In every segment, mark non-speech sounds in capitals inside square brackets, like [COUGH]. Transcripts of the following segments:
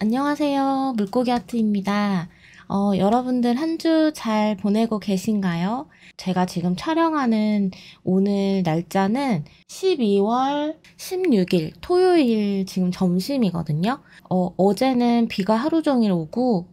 안녕하세요. 물고기 아트입니다. 어, 여러분들 한 주 잘 보내고 계신가요? 제가 지금 촬영하는 오늘 날짜는 12월 16일 토요일 지금 점심이거든요. 어, 어제는 비가 하루 종일 오고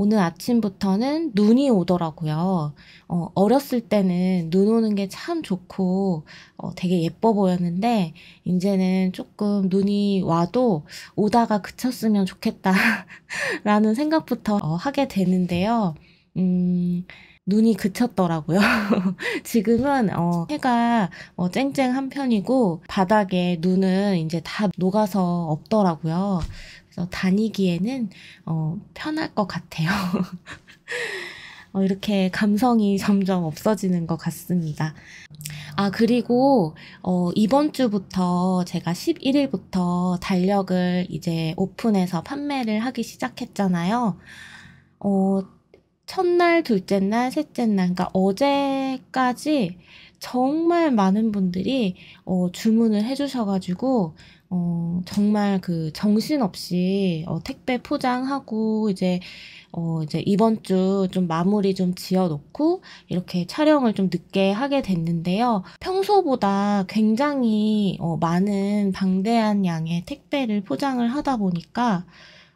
오늘 아침부터는 눈이 오더라고요. 어, 어렸을 때는 눈 오는 게 참 좋고 어, 되게 예뻐 보였는데 이제는 조금 눈이 와도 오다가 그쳤으면 좋겠다라는 생각부터 어, 하게 되는데요. 음, 눈이 그쳤더라고요. [LAUGHS] 지금은 어, 해가 어, 쨍쨍한 편이고 바닥에 눈은 이제 다 녹아서 없더라고요. 그래서 다니기에는 어, 편할 것 같아요. [LAUGHS] 어, 이렇게 감성이 점점 없어지는 것 같습니다. 아, 그리고, 어, 이번 주부터 제가 11일부터 달력을 이제 오픈해서 판매를 하기 시작했잖아요. 어, 첫날, 둘째 날, 셋째 날, 그러니까 어제까지 정말 많은 분들이 어, 주문을 해주셔가지고, 어, 정말 그 정신없이 어, 택배 포장하고 이제 어, 이제 이번 주 좀 마무리 좀 지어 놓고 이렇게 촬영을 좀 늦게 하게 됐는데요. 평소보다 굉장히 어, 많은 방대한 양의 택배를 포장을 하다 보니까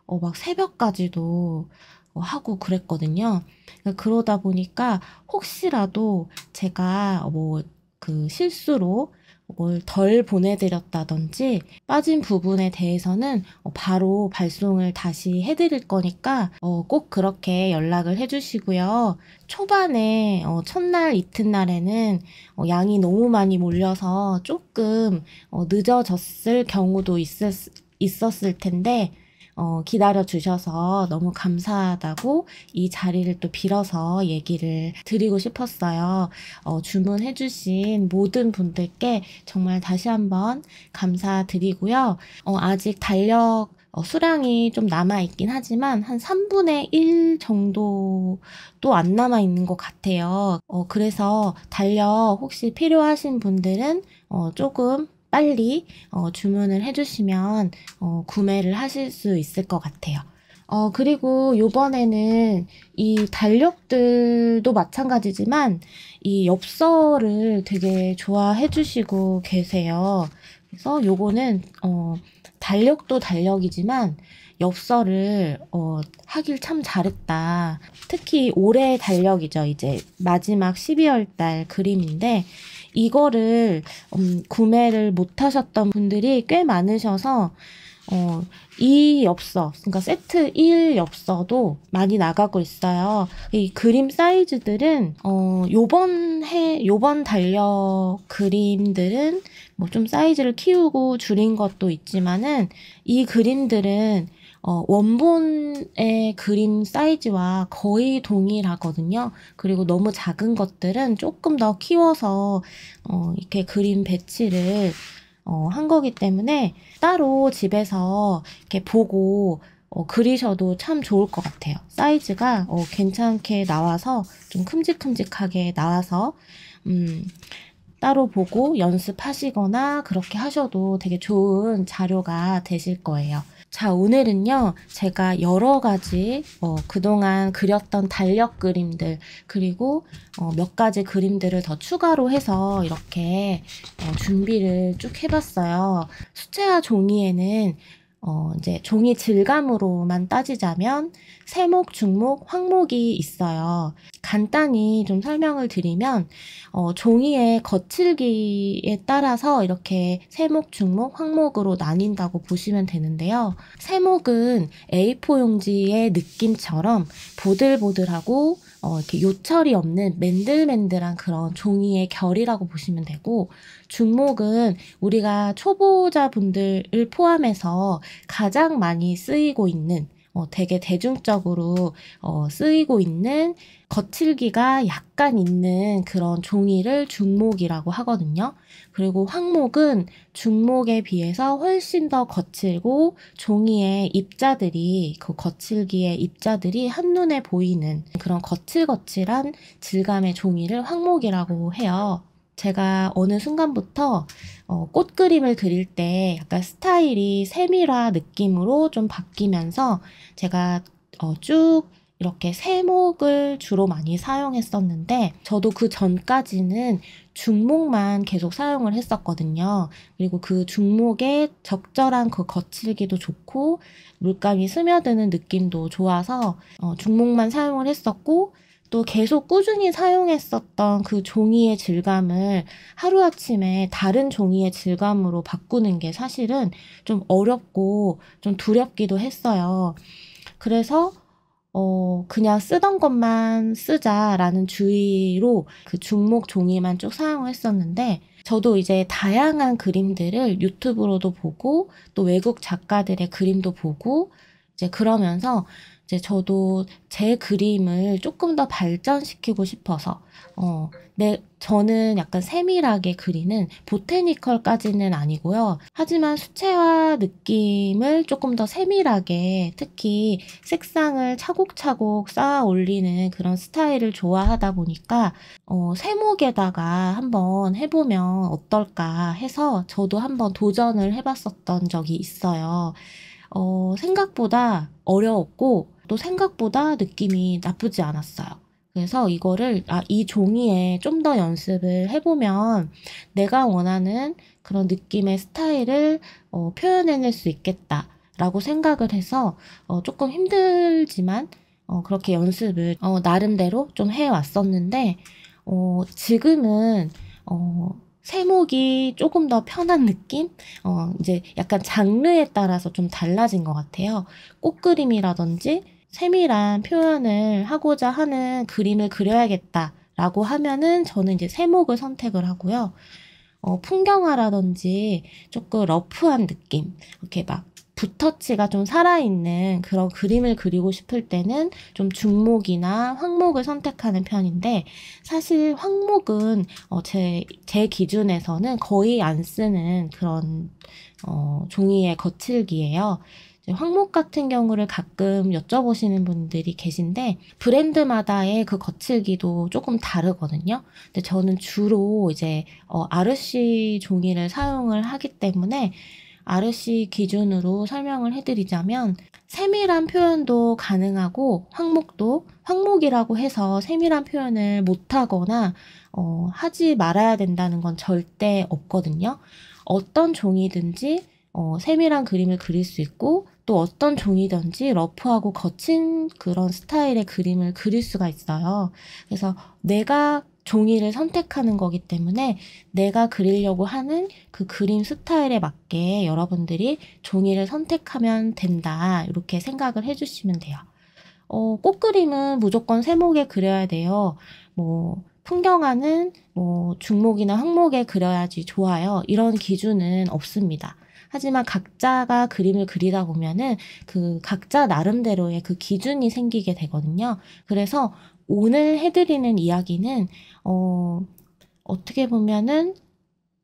어, 막 새벽까지도 어, 하고 그랬거든요. 그러니까 그러다 보니까 혹시라도 제가 뭐 그 실수로 뭘덜 보내드렸다든지 빠진 부분에 대해서는 어, 바로 발송을 다시 해드릴 거니까 어, 꼭 그렇게 연락을 해주시고요. 초반에 어, 첫날 이튿날에는 양이 너무 많이 몰려서 조금 늦어졌을 경우도 있었, 을 텐데 어, 기다려 주셔서 너무 감사하다고 이 자리를 또 빌어서 얘기를 드리고 싶었어요. 어, 주문해 주신 모든 분들께 정말 다시 한번 감사드리고요. 어, 아직 달력 어, 수량이 좀 남아있긴 하지만 한 3분의 1 정도도 안 남아있는 것 같아요. 어, 그래서 달력 혹시 필요하신 분들은 어, 조금 빨리 어, 주문을 해주시면 어, 구매를 하실 수 있을 것 같아요. 어, 그리고 요번에는 이 달력들도 마찬가지지만 이 엽서를 되게 좋아해 주시고 계세요. 그래서 요거는 어, 달력도 달력이지만 엽서를 어, 하길 참 잘했다. 특히 올해 달력이죠. 이제 마지막 12월 달 그림인데 이거를 음, 구매를 못 하셨던 분들이 꽤 많으셔서 어, 이 엽서, 그러니까 세트 1 엽서도 많이 나가고 있어요. 이 그림 사이즈들은, 어, 요번 해, 요번 달력 그림들은 뭐 좀 사이즈를 키우고 줄인 것도 있지만은 이 그림들은 어, 원본의 그림 사이즈와 거의 동일하거든요. 그리고 너무 작은 것들은 조금 더 키워서 어, 이렇게 그림 배치를 어, 한 거기 때문에 따로 집에서 이렇게 보고 어, 그리셔도 참 좋을 것 같아요. 사이즈가 어, 괜찮게 나와서 좀 큼직큼직하게 나와서 음, 따로 보고 연습하시거나 그렇게 하셔도 되게 좋은 자료가 되실 거예요. 자, 오늘은요, 제가 여러 가지 어, 그동안 그렸던 달력 그림들, 그리고 어, 몇 가지 그림들을 더 추가로 해서 이렇게 어, 준비를 쭉 해봤어요. 수채화 종이에는 어, 이제 종이 질감으로만 따지자면 세목, 중목, 황목이 있어요. 간단히 좀 설명을 드리면 어, 종이의 거칠기에 따라서 이렇게 세목, 중목, 황목으로 나뉜다고 보시면 되는데요. 세목은 A4 용지의 느낌처럼 보들보들하고 어, 이렇게 요철이 없는 맨들맨들한 그런 종이의 결이라고 보시면 되고 중목은 우리가 초보자분들을 포함해서 가장 많이 쓰이고 있는 어, 되게 대중적으로 어, 쓰이고 있는 거칠기가 약간 있는 그런 종이를 중목이라고 하거든요. 그리고 황목은 중목에 비해서 훨씬 더 거칠고 종이의 입자들이 그 거칠기의 입자들이 한눈에 보이는 그런 거칠거칠한 질감의 종이를 황목이라고 해요. 제가 어느 순간부터 어, 꽃 그림을 그릴 때 약간 스타일이 세밀화 느낌으로 좀 바뀌면서 제가 어, 쭉 이렇게 세목을 주로 많이 사용했었는데 저도 그 전까지는 중목만 계속 사용을 했었거든요. 그리고 그 중목에 적절한 그 거칠기도 좋고 물감이 스며드는 느낌도 좋아서 어, 중목만 사용을 했었고 또 계속 꾸준히 사용했었던 그 종이의 질감을 하루아침에 다른 종이의 질감으로 바꾸는 게 사실은 좀 어렵고 좀 두렵기도 했어요. 그래서 어, 그냥 쓰던 것만 쓰자라는 주의로 그 중목 종이만 쭉 사용을 했었는데, 저도 이제 다양한 그림들을 유튜브로도 보고, 또 외국 작가들의 그림도 보고, 이제 그러면서 이제 저도 제 그림을 조금 더 발전시키고 싶어서 어, 네, 저는 약간 세밀하게 그리는 보테니컬까지는 아니고요. 하지만 수채화 느낌을 조금 더 세밀하게 특히 색상을 차곡차곡 쌓아 올리는 그런 스타일을 좋아하다 보니까 어, 세목에다가 한번 해보면 어떨까 해서 저도 한번 도전을 해봤었던 적이 있어요. 어, 생각보다 어려웠고 또 생각보다 느낌이 나쁘지 않았어요. 그래서 이거를 아, 이 종이에 좀 더 연습을 해보면 내가 원하는 그런 느낌의 스타일을 어, 표현해낼 수 있겠다라고 생각을 해서 어, 조금 힘들지만 어, 그렇게 연습을 어, 나름대로 좀 해왔었는데 어, 지금은 어, 세목이 조금 더 편한 느낌? 어, 이제 약간 장르에 따라서 좀 달라진 것 같아요. 꽃그림이라든지 세밀한 표현을 하고자 하는 그림을 그려야겠다. 라고 하면은 저는 이제 세목을 선택을 하고요. 어, 풍경화라든지 조금 러프한 느낌, 이렇게 막 붓터치가 좀 살아있는 그런 그림을 그리고 싶을 때는 좀 중목이나 황목을 선택하는 편인데 사실 황목은 어 제, 제 기준에서는 거의 안 쓰는 그런 어, 종이의 거칠기예요. 황목 같은 경우를 가끔 여쭤보시는 분들이 계신데 브랜드마다의 그 거칠기도 조금 다르거든요. 근데 저는 주로 이제 어, 아르 종이를 사용을 하기 때문에 RC 기준으로 설명을 해드리자면 세밀한 표현도 가능하고 항목도 항목이라고 해서 세밀한 표현을 못하거나 어, 하지 말아야 된다는 건 절대 없거든요. 어떤 종이든지 어, 세밀한 그림을 그릴 수 있고 또 어떤 종이든지 러프하고 거친 그런 스타일의 그림을 그릴 수가 있어요. 그래서 내가 종이를 선택하는 거기 때문에 내가 그리려고 하는 그 그림 스타일에 맞게 여러분들이 종이를 선택하면 된다. 이렇게 생각을 해주시면 돼요. 어, 꽃그림은 무조건 세목에 그려야 돼요. 뭐, 풍경화는 뭐 중목이나 항목에 그려야지 좋아요. 이런 기준은 없습니다. 하지만 각자가 그림을 그리다 보면은 그 각자 나름대로의 그 기준이 생기게 되거든요. 그래서 오늘 해드리는 이야기는 어, 어떻게 보면은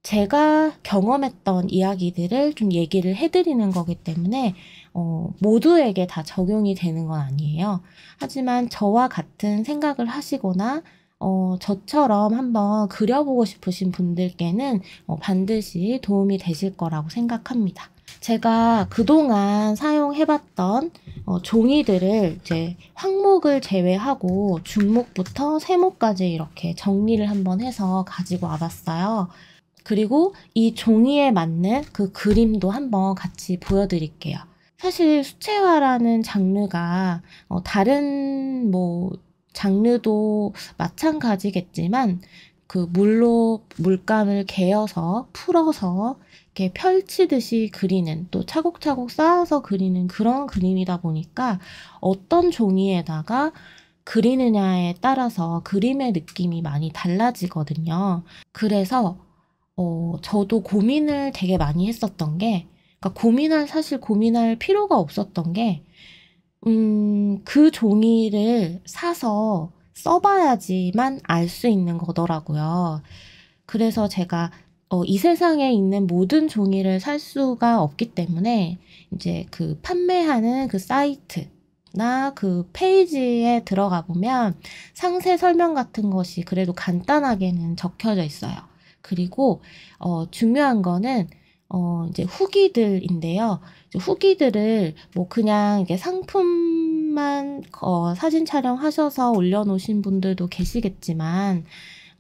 제가 경험했던 이야기들을 좀 얘기를 해드리는 거기 때문에 어, 모두에게 다 적용이 되는 건 아니에요. 하지만 저와 같은 생각을 하시거나 어, 저처럼 한번 그려보고 싶으신 분들께는 어, 반드시 도움이 되실 거라고 생각합니다. 제가 그동안 사용해봤던 어, 종이들을 이제 항목을 제외하고 중목부터 세목까지 이렇게 정리를 한번 해서 가지고 와봤어요. 그리고 이 종이에 맞는 그 그림도 한번 같이 보여드릴게요. 사실 수채화라는 장르가 어, 다른 뭐 장르도 마찬가지겠지만 그 물로 물감을 개어서 풀어서 이렇게 펼치듯이 그리는 또 차곡차곡 쌓아서 그리는 그런 그림이다 보니까 어떤 종이에다가 그리느냐에 따라서 그림의 느낌이 많이 달라지거든요. 그래서 어, 저도 고민을 되게 많이 했었던 게 그러니까 고민할 사실 고민할 필요가 없었던 게 음, 그 종이를 사서 써봐야지만 알 수 있는 거더라고요. 그래서 제가 어, 이 세상에 있는 모든 종이를 살 수가 없기 때문에 이제 그 판매하는 그 사이트 나그 페이지에 들어가 보면 상세 설명 같은 것이 그래도 간단하게는 적혀져 있어요. 그리고 어, 중요한 거는 어, 이제 후기들인데요. 이제 후기들을 뭐 그냥 이게 상품만 어, 사진 촬영하셔서 올려놓으신 분들도 계시겠지만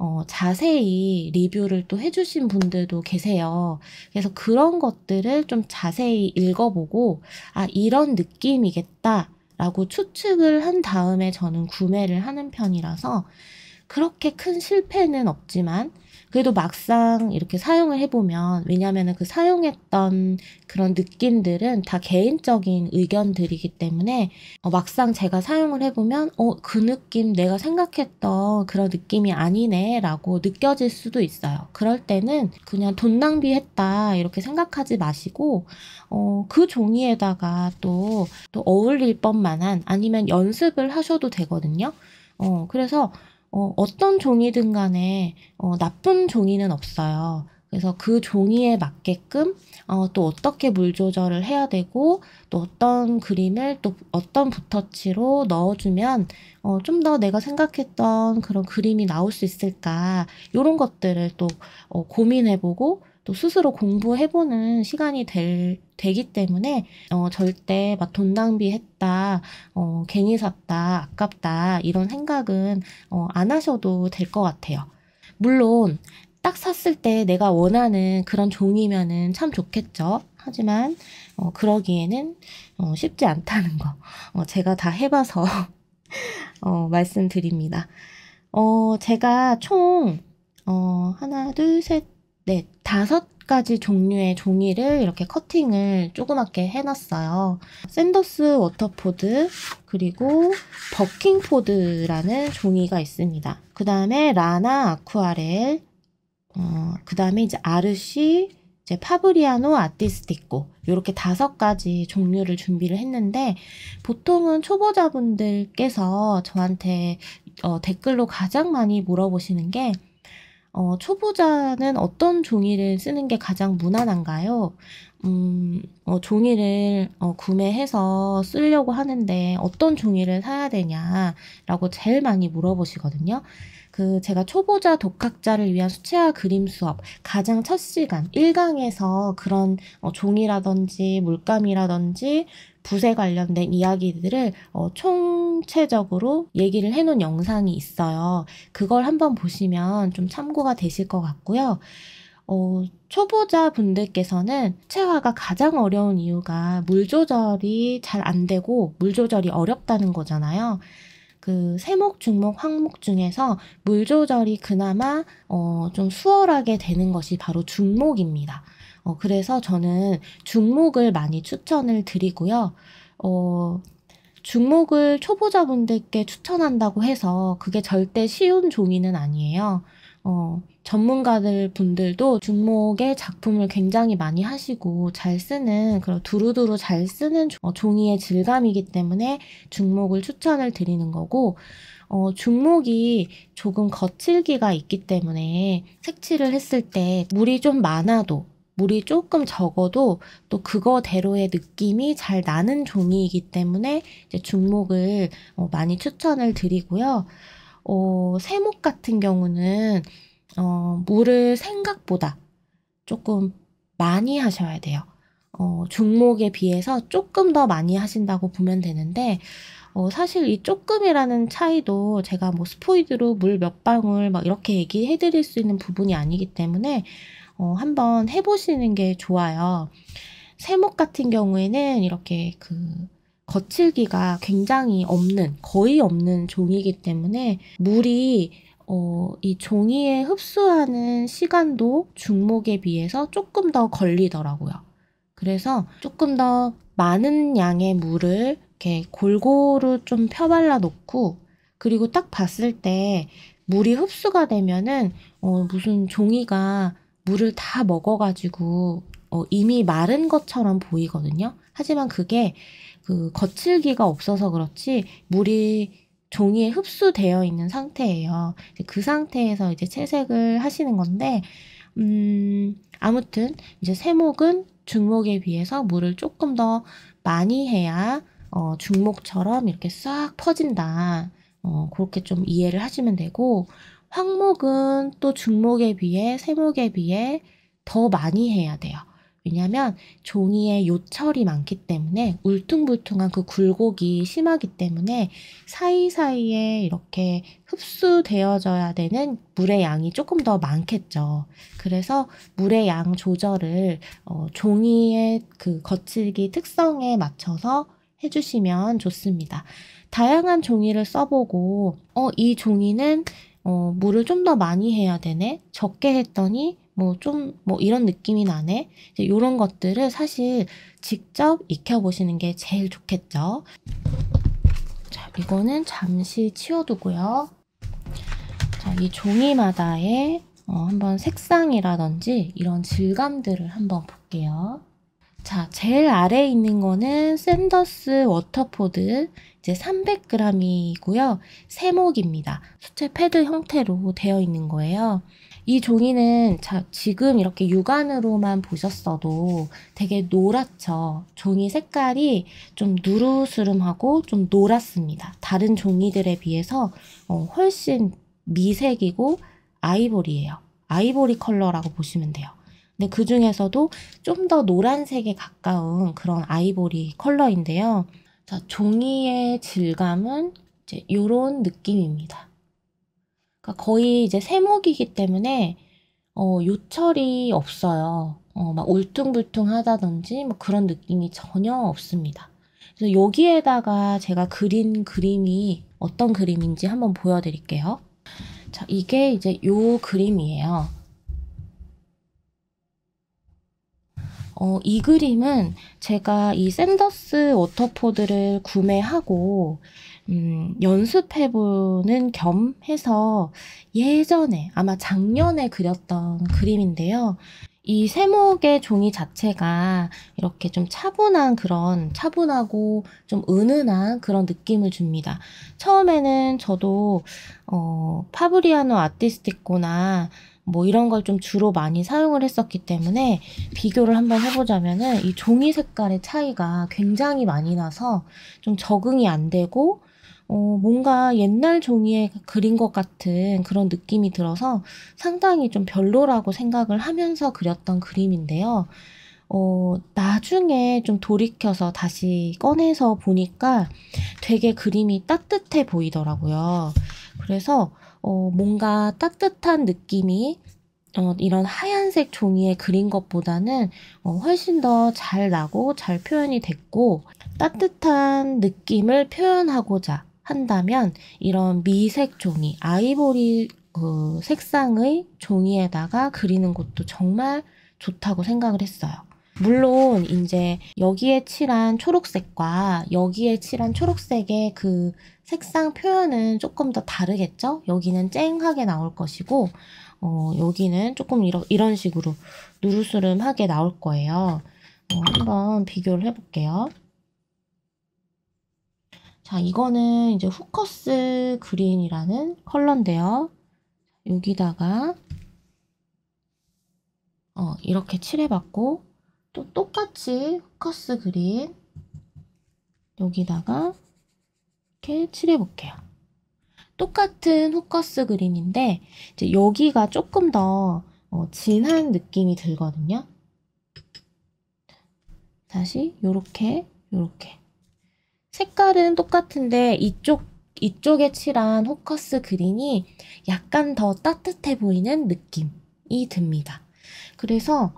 어, 자세히 리뷰를 또 해주신 분들도 계세요. 그래서 그런 것들을 좀 자세히 읽어보고, 아, 이런 느낌이겠다. 라고 추측을 한 다음에 저는 구매를 하는 편이라서 그렇게 큰 실패는 없지만 그래도 막상 이렇게 사용을 해보면 왜냐하면 그 사용했던 그런 느낌들은 다 개인적인 의견들이기 때문에 어, 막상 제가 사용을 해보면 어, 그 느낌 내가 생각했던 그런 느낌이 아니네 라고 느껴질 수도 있어요. 그럴 때는 그냥 돈 낭비했다 이렇게 생각하지 마시고 어, 그 종이에다가 또, 또 어울릴 법만한 아니면 연습을 하셔도 되거든요. 어, 그래서 어, 어떤 종이든 간에 어, 나쁜 종이는 없어요. 그래서 그 종이에 맞게끔 어, 또 어떻게 물 조절을 해야 되고 또 어떤 그림을 또 어떤 붓터치로 넣어주면 어, 좀 더 내가 생각했던 그런 그림이 나올 수 있을까 이런 것들을 또 어, 고민해보고 또 스스로 공부해보는 시간이 될 되기 때문에 어, 절대 막 돈 낭비했다, 어, 괜히 샀다, 아깝다 이런 생각은 어, 안 하셔도 될 것 같아요. 물론 딱 샀을 때 내가 원하는 그런 종이면은 참 좋겠죠. 하지만 어, 그러기에는 어, 쉽지 않다는 거 어, 제가 다 해봐서 [LAUGHS] 어, 말씀드립니다. 어, 제가 총 어, 하나, 둘, 셋, 넷, 다섯 가지 종류의 종이를 이렇게 커팅을 조그맣게 해놨어요. 샌더스 워터포드 그리고 버킹포드라는 종이가 있습니다. 그 다음에 라나 아쿠아렐 어, 그 다음에 이제 아르시 이제 파브리아노 아티스티코 이렇게 다섯 가지 종류를 준비를 했는데 보통은 초보자분들께서 저한테 어, 댓글로 가장 많이 물어보시는 게 어, 초보자는 어떤 종이를 쓰는 게 가장 무난한가요? 음, 어, 종이를 어, 구매해서 쓰려고 하는데 어떤 종이를 사야 되냐라고 제일 많이 물어보시거든요. 그 제가 초보자 독학자를 위한 수채화 그림 수업 가장 첫 시간 1강에서 그런 어, 종이라든지 물감이라든지 붓에 관련된 이야기들을 어, 총체적으로 얘기를 해놓은 영상이 있어요. 그걸 한번 보시면 좀 참고가 되실 것 같고요. 어, 초보자 분들께서는 체화가 가장 어려운 이유가 물 조절이 잘 안 되고 물 조절이 어렵다는 거잖아요. 그 세목, 중목, 황목 중에서 물 조절이 그나마 어, 좀 수월하게 되는 것이 바로 중목입니다. 어, 그래서 저는 중목을 많이 추천을 드리고요. 어, 중목을 초보자분들께 추천한다고 해서 그게 절대 쉬운 종이는 아니에요. 어, 전문가들 분들도 중목의 작품을 굉장히 많이 하시고 잘 쓰는 그런 두루두루 잘 쓰는 어, 종이의 질감이기 때문에 중목을 추천을 드리는 거고 어, 중목이 조금 거칠기가 있기 때문에 색칠을 했을 때 물이 좀 많아도 물이 조금 적어도 또 그거대로의 느낌이 잘 나는 종이이기 때문에 이제 중목을 어, 많이 추천을 드리고요. 어, 세목 같은 경우는 어, 물을 생각보다 조금 많이 하셔야 돼요. 어, 중목에 비해서 조금 더 많이 하신다고 보면 되는데 어, 사실 이 조금이라는 차이도 제가 뭐 스포이드로 물 몇 방울 막 이렇게 얘기해 드릴 수 있는 부분이 아니기 때문에 어, 한번 해보시는 게 좋아요. 세목 같은 경우에는 이렇게 그 거칠기가 굉장히 없는, 거의 없는 종이기 때문에 물이 어, 이 종이에 흡수하는 시간도 중목에 비해서 조금 더 걸리더라고요. 그래서 조금 더 많은 양의 물을 이렇게 골고루 좀 펴발라 놓고 그리고 딱 봤을 때 물이 흡수가 되면은 어, 무슨 종이가 물을 다 먹어가지고 어, 이미 마른 것처럼 보이거든요. 하지만 그게 그 거칠기가 없어서 그렇지 물이 종이에 흡수되어 있는 상태예요. 그 상태에서 이제 채색을 하시는 건데, 음, 아무튼 이제 세목은 중목에 비해서 물을 조금 더 많이 해야 어, 중목처럼 이렇게 싹 퍼진다. 어, 그렇게 좀 이해를 하시면 되고, 황목은 또 중목에 비해 세목에 비해 더 많이 해야 돼요. 왜냐하면 종이에 요철이 많기 때문에 울퉁불퉁한 그 굴곡이 심하기 때문에 사이사이에 이렇게 흡수되어져야 되는 물의 양이 조금 더 많겠죠. 그래서 물의 양 조절을 어, 종이의 그 거칠기 특성에 맞춰서 해주시면 좋습니다. 다양한 종이를 써보고 어, 이 종이는 어, 물을 좀 더 많이 해야 되네. 적게 했더니 뭐 좀 뭐 이런 느낌이 나네. 이제 이런 것들을 사실 직접 익혀보시는 게 제일 좋겠죠. 자, 이거는 잠시 치워두고요. 자, 이 종이마다의 어, 한번 색상이라든지 이런 질감들을 한번 볼게요. 자, 제일 아래에 있는 거는 샌더스 워터포드 이제 300g이고요. 세목입니다. 수채 패드 형태로 되어 있는 거예요. 이 종이는 자, 지금 이렇게 육안으로만 보셨어도 되게 노랗죠. 종이 색깔이 좀 누르스름하고 좀 노랗습니다. 다른 종이들에 비해서 어, 훨씬 미색이고 아이보리예요. 아이보리 컬러라고 보시면 돼요. 근데 그 중에서도 좀 더 노란색에 가까운 그런 아이보리 컬러인데요. 자, 종이의 질감은 이제 요런 느낌입니다. 그러니까 거의 이제 세목이기 때문에 어, 요철이 없어요. 어, 막 울퉁불퉁하다든지 뭐 그런 느낌이 전혀 없습니다. 그래서 여기에다가 제가 그린 그림이 어떤 그림인지 한번 보여드릴게요. 자, 이게 이제 요 그림이에요. 어, 이 그림은 제가 이 샌더스 워터포드를 구매하고 음, 연습해보는 겸 해서 예전에 아마 작년에 그렸던 그림인데요. 이 세목의 종이 자체가 이렇게 좀 차분한 그런 차분하고 좀 은은한 그런 느낌을 줍니다. 처음에는 저도 어, 파브리아노 아티스티코나 뭐 이런 걸 좀 주로 많이 사용을 했었기 때문에 비교를 한번 해보자면은 이 종이 색깔의 차이가 굉장히 많이 나서 좀 적응이 안 되고 어, 뭔가 옛날 종이에 그린 것 같은 그런 느낌이 들어서 상당히 좀 별로라고 생각을 하면서 그렸던 그림인데요. 어, 나중에 좀 돌이켜서 다시 꺼내서 보니까 되게 그림이 따뜻해 보이더라고요. 그래서 어, 뭔가 따뜻한 느낌이 어, 이런 하얀색 종이에 그린 것보다는 어, 훨씬 더 잘 나고 잘 표현이 됐고 따뜻한 느낌을 표현하고자 한다면 이런 미색 종이, 아이보리 그 색상의 종이에다가 그리는 것도 정말 좋다고 생각을 했어요. 물론 이제 여기에 칠한 초록색과 여기에 칠한 초록색의 그 색상 표현은 조금 더 다르겠죠? 여기는 쨍하게 나올 것이고 어, 여기는 조금 이러, 이런 식으로 누르스름하게 나올 거예요. 어, 한번 비교를 해볼게요. 자, 이거는 이제 후커스 그린이라는 컬러인데요. 여기다가 어, 이렇게 칠해봤고 또 똑같이 커스 그린 여기다가 이렇게 칠해볼게요. 똑같은 후커스 그린인데 이제 여기가 조금 더 어, 진한 느낌이 들거든요. 다시 요렇게 요렇게 색깔은 똑같은데 이쪽 이쪽에 칠한 호커스 그린이 약간 더 따뜻해 보이는 느낌이 듭니다. 그래서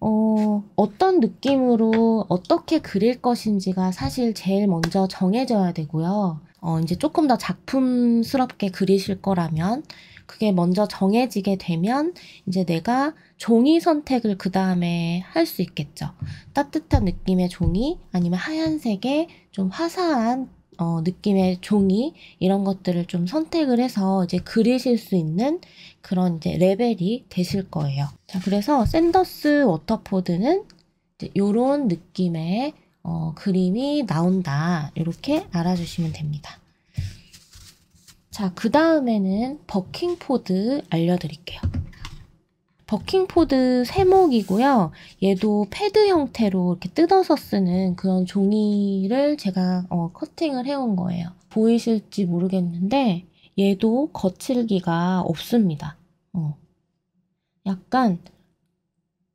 어, 어떤 느낌으로 어떻게 그릴 것인지가 사실 제일 먼저 정해져야 되고요. 어, 이제 조금 더 작품스럽게 그리실 거라면 그게 먼저 정해지게 되면 이제 내가 종이 선택을 그 다음에 할 수 있겠죠. 따뜻한 느낌의 종이 아니면 하얀색의 좀 화사한 어, 느낌의 종이 이런 것들을 좀 선택을 해서 이제 그리실 수 있는 그런 이제 레벨이 되실 거예요. 자, 그래서 샌더스 워터포드는 이런 느낌의 어, 그림이 나온다. 이렇게 알아주시면 됩니다. 자, 그 다음에는 버킹포드 알려드릴게요. 버킹포드 세목이고요. 얘도 패드 형태로 이렇게 뜯어서 쓰는 그런 종이를 제가 어, 커팅을 해온 거예요. 보이실지 모르겠는데 얘도 거칠기가 없습니다. 어. 약간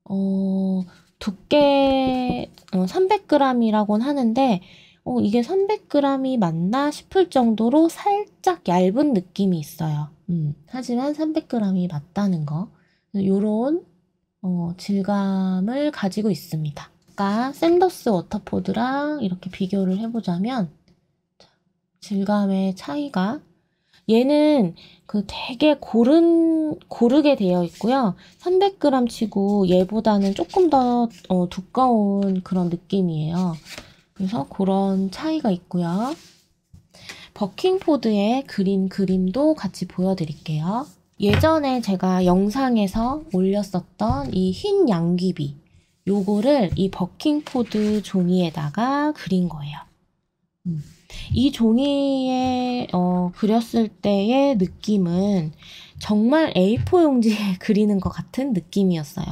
어, 두께 어, 3 0 0 g 이라고 하는데 어, 이게 300g이 맞나 싶을 정도로 살짝 얇은 느낌이 있어요. 음, 하지만 300g이 맞다는 거. 요런 어, 질감을 가지고 있습니다. 아까 샌더스 워터포드랑 이렇게 비교를 해보자면 질감의 차이가 얘는 그 되게 고른 고르게 되어 있고요. 300g 치고 얘보다는 조금 더 어, 두꺼운 그런 느낌이에요. 그래서 그런 차이가 있고요. 버킹포드의 그림 그림도 같이 보여드릴게요. 예전에 제가 영상에서 올렸었던 이 흰 양귀비 요거를 이 버킹포드 종이에다가 그린 거예요. 음. 이 종이에 어, 그렸을 때의 느낌은 정말 A4 용지에 [LAUGHS] 그리는 것 같은 느낌이었어요.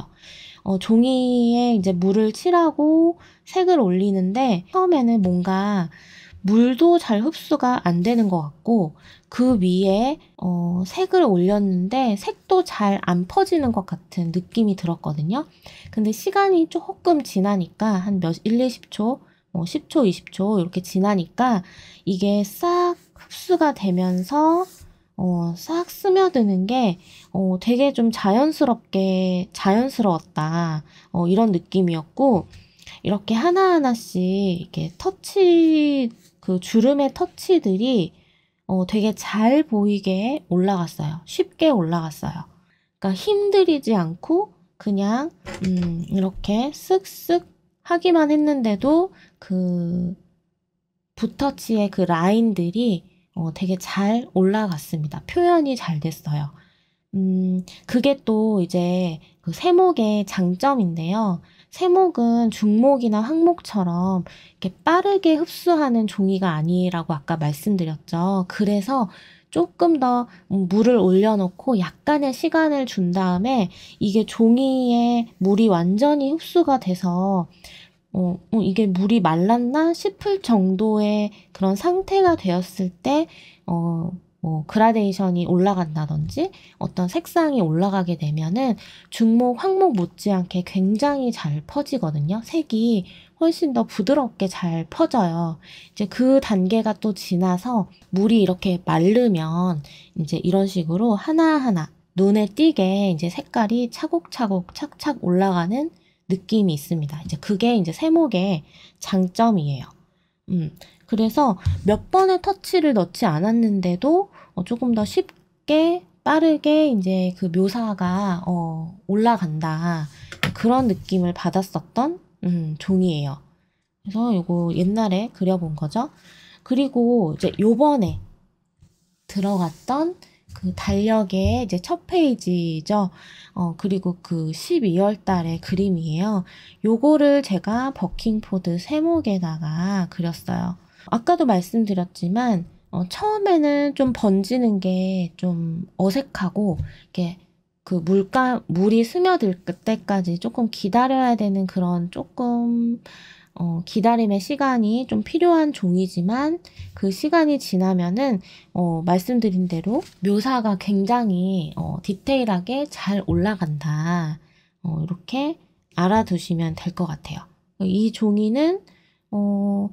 어, 종이에 이제 물을 칠하고 색을 올리는데 처음에는 뭔가 물도 잘 흡수가 안 되는 것 같고 그 위에 어, 색을 올렸는데 색도 잘 안 퍼지는 것 같은 느낌이 들었거든요. 근데 시간이 조금 지나니까 한몇 1, 20초 뭐 10초, 20초 이렇게 지나니까 이게 싹 흡수가 되면서 어, 싹 스며드는 게 어, 되게 좀 자연스럽게 자연스러웠다 어, 이런 느낌이었고 이렇게 하나하나씩 이렇게 터치 그 주름의 터치들이 어, 되게 잘 보이게 올라갔어요. 쉽게 올라갔어요. 그러니까 힘들이지 않고 그냥 음, 이렇게 쓱쓱 하기만 했는데도 그 붓터치의 그 라인들이 어, 되게 잘 올라갔습니다. 표현이 잘 됐어요. 음, 그게 또 이제 그 세목의 장점인데요. 세목은 중목이나 항목처럼 이렇게 빠르게 흡수하는 종이가 아니라고 아까 말씀드렸죠. 그래서 조금 더 물을 올려놓고 약간의 시간을 준 다음에 이게 종이에 물이 완전히 흡수가 돼서 어, 어, 이게 물이 말랐나 싶을 정도의 그런 상태가 되었을 때, 어, 뭐, 그라데이션이 올라간다든지 어떤 색상이 올라가게 되면은 중목, 황목 못지않게 굉장히 잘 퍼지거든요. 색이 훨씬 더 부드럽게 잘 퍼져요. 이제 그 단계가 또 지나서 물이 이렇게 마르면 이제 이런 식으로 하나하나 눈에 띄게 이제 색깔이 차곡차곡 착착 올라가는 느낌이 있습니다. 이제 그게 이제 세목의 장점이에요. 음, 그래서 몇 번의 터치를 넣지 않았는데도 어, 조금 더 쉽게 빠르게 이제 그 묘사가 어, 올라간다 그런 느낌을 받았었던 음, 종이에요. 그래서 이거 옛날에 그려본 거죠. 그리고 이제 요번에 들어갔던 그 달력의 이제 첫 페이지죠. 어, 그리고 그 12월 달의 그림이에요. 요거를 제가 버킹포드 세목에다가 그렸어요. 아까도 말씀드렸지만, 어, 처음에는 좀 번지는 게 좀 어색하고, 이렇게 그 물가, 물이 스며들 때까지 조금 기다려야 되는 그런 조금, 어, 기다림의 시간이 좀 필요한 종이지만 그 시간이 지나면은 어, 말씀드린 대로 묘사가 굉장히 어, 디테일하게 잘 올라간다. 어, 이렇게 알아두시면 될 것 같아요. 이 종이는 어,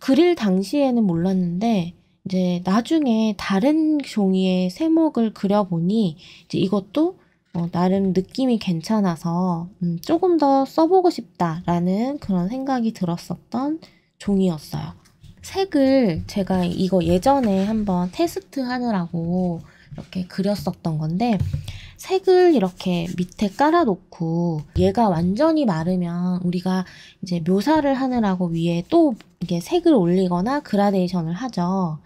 그릴 당시에는 몰랐는데 이제 나중에 다른 종이의 세목을 그려보니 이제 이것도 어, 나름 느낌이 괜찮아서 음, 조금 더 써보고 싶다라는 그런 생각이 들었었던 종이였어요. 색을 제가 이거 예전에 한번 테스트 하느라고 이렇게 그렸었던 건데 색을 이렇게 밑에 깔아놓고 얘가 완전히 마르면 우리가 이제 묘사를 하느라고 위에 또 이게 색을 올리거나 그라데이션을 하죠.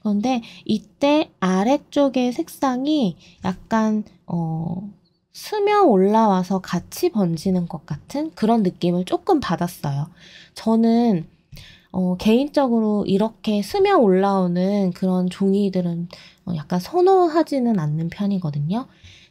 그런데 이때 아래쪽의 색상이 약간 어, 스며 올라와서 같이 번지는 것 같은 그런 느낌을 조금 받았어요. 저는 어, 개인적으로 이렇게 스며 올라오는 그런 종이들은 어, 약간 선호하지는 않는 편이거든요.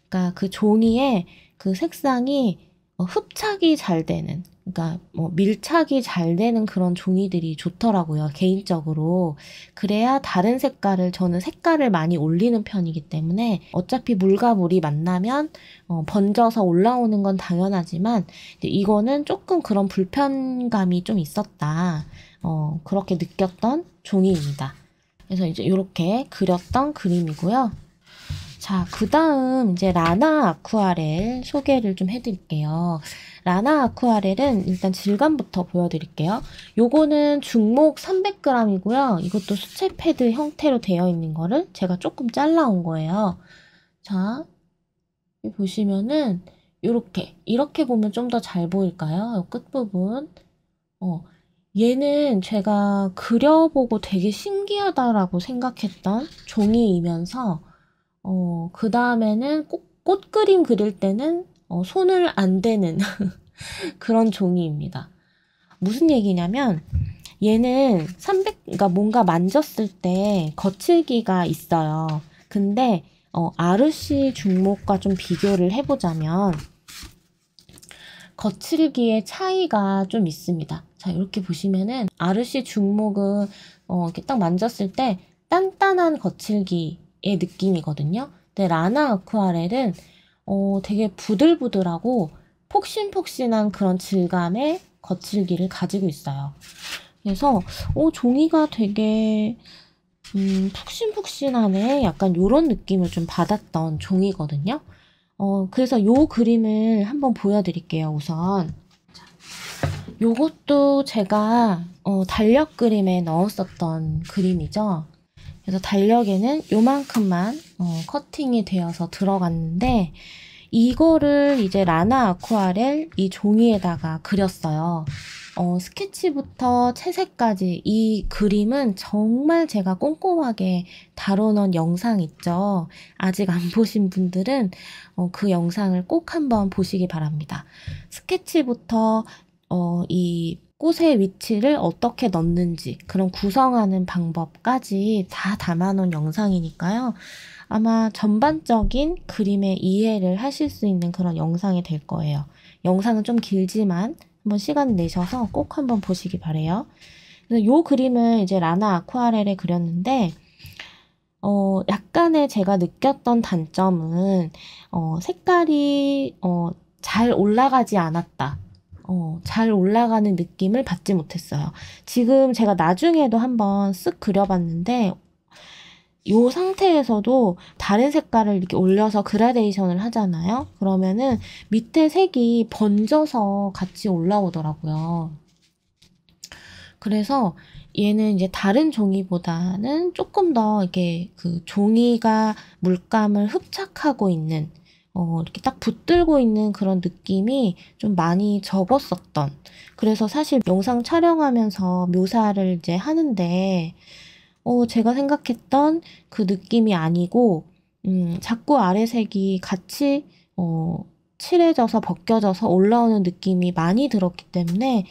그러니까 그 종이에 그 색상이 어, 흡착이 잘 되는 그러니까 뭐 밀착이 잘 되는 그런 종이들이 좋더라고요. 개인적으로. 그래야 다른 색깔을 저는 색깔을 많이 올리는 편이기 때문에 어차피 물과 물이 만나면 어, 번져서 올라오는 건 당연하지만 이거는 조금 그런 불편감이 좀 있었다. 어, 그렇게 느꼈던 종이입니다. 그래서 이제 이렇게 그렸던 그림이고요. 자, 그 다음 이제 라나 아쿠아렐 소개를 좀 해드릴게요. 라나 아쿠아렐은 일단 질감부터 보여드릴게요. 요거는 중목 300g이고요. 이것도 수채 패드 형태로 되어 있는 거를 제가 조금 잘라온 거예요. 자, 보시면은 이렇게 이렇게 보면 좀 더 잘 보일까요? 끝부분. 어, 얘는 제가 그려보고 되게 신기하다라고 생각했던 종이이면서 어, 그 다음에는 꽃, 꽃 그림 그릴 때는 어, 손을 안 대는 [LAUGHS] 그런 종이입니다. 무슨 얘기냐면 얘는 300, 그러니까 뭔가 만졌을 때 거칠기가 있어요. 근데 어, 아르시 중목과 좀 비교를 해보자면 거칠기의 차이가 좀 있습니다. 자 이렇게 보시면은 아르시 중목은 어, 이렇게 딱 만졌을 때 단단한 거칠기의 느낌이거든요. 근데 라나 아쿠아렐은 어, 되게 부들부들하고 폭신폭신한 그런 질감의 거칠기를 가지고 있어요. 그래서 어, 종이가 되게 음, 푹신푹신하네 약간 이런 느낌을 좀 받았던 종이거든요. 어, 그래서 요 그림을 한번 보여드릴게요, 우선. 요것도 제가 어, 달력 그림에 넣었었던 그림이죠. 그래서 달력에는 요만큼만 어, 커팅이 되어서 들어갔는데 이거를 이제 라나 아쿠아렐 이 종이에다가 그렸어요. 어, 스케치부터 채색까지 이 그림은 정말 제가 꼼꼼하게 다뤄놓은 영상 있죠. 아직 안 [LAUGHS] 보신 분들은 어, 그 영상을 꼭 한번 보시기 바랍니다. 스케치부터 어, 이 꽃의 위치를 어떻게 넣는지 그런 구성하는 방법까지 다 담아놓은 영상이니까요. 아마 전반적인 그림의 이해를 하실 수 있는 그런 영상이 될 거예요. 영상은 좀 길지만 한번 시간 내셔서 꼭 한번 보시기 바래요. 그래서 요 그림을 이제 라나 아쿠아렐에 그렸는데 어, 약간의 제가 느꼈던 단점은 어, 색깔이 어, 잘 올라가지 않았다. 어, 잘 올라가는 느낌을 받지 못했어요. 지금 제가 나중에도 한번 쓱 그려봤는데 이 상태에서도 다른 색깔을 이렇게 올려서 그라데이션을 하잖아요. 그러면은 밑에 색이 번져서 같이 올라오더라고요. 그래서 얘는 이제 다른 종이보다는 조금 더 이렇게 그 종이가 물감을 흡착하고 있는 어, 이렇게 딱 붙들고 있는 그런 느낌이 좀 많이 적었었던. 그래서 사실 영상 촬영하면서 묘사를 이제 하는데, 어, 제가 생각했던 그 느낌이 아니고, 음, 자꾸 아래색이 같이, 어, 칠해져서 벗겨져서 올라오는 느낌이 많이 들었기 때문에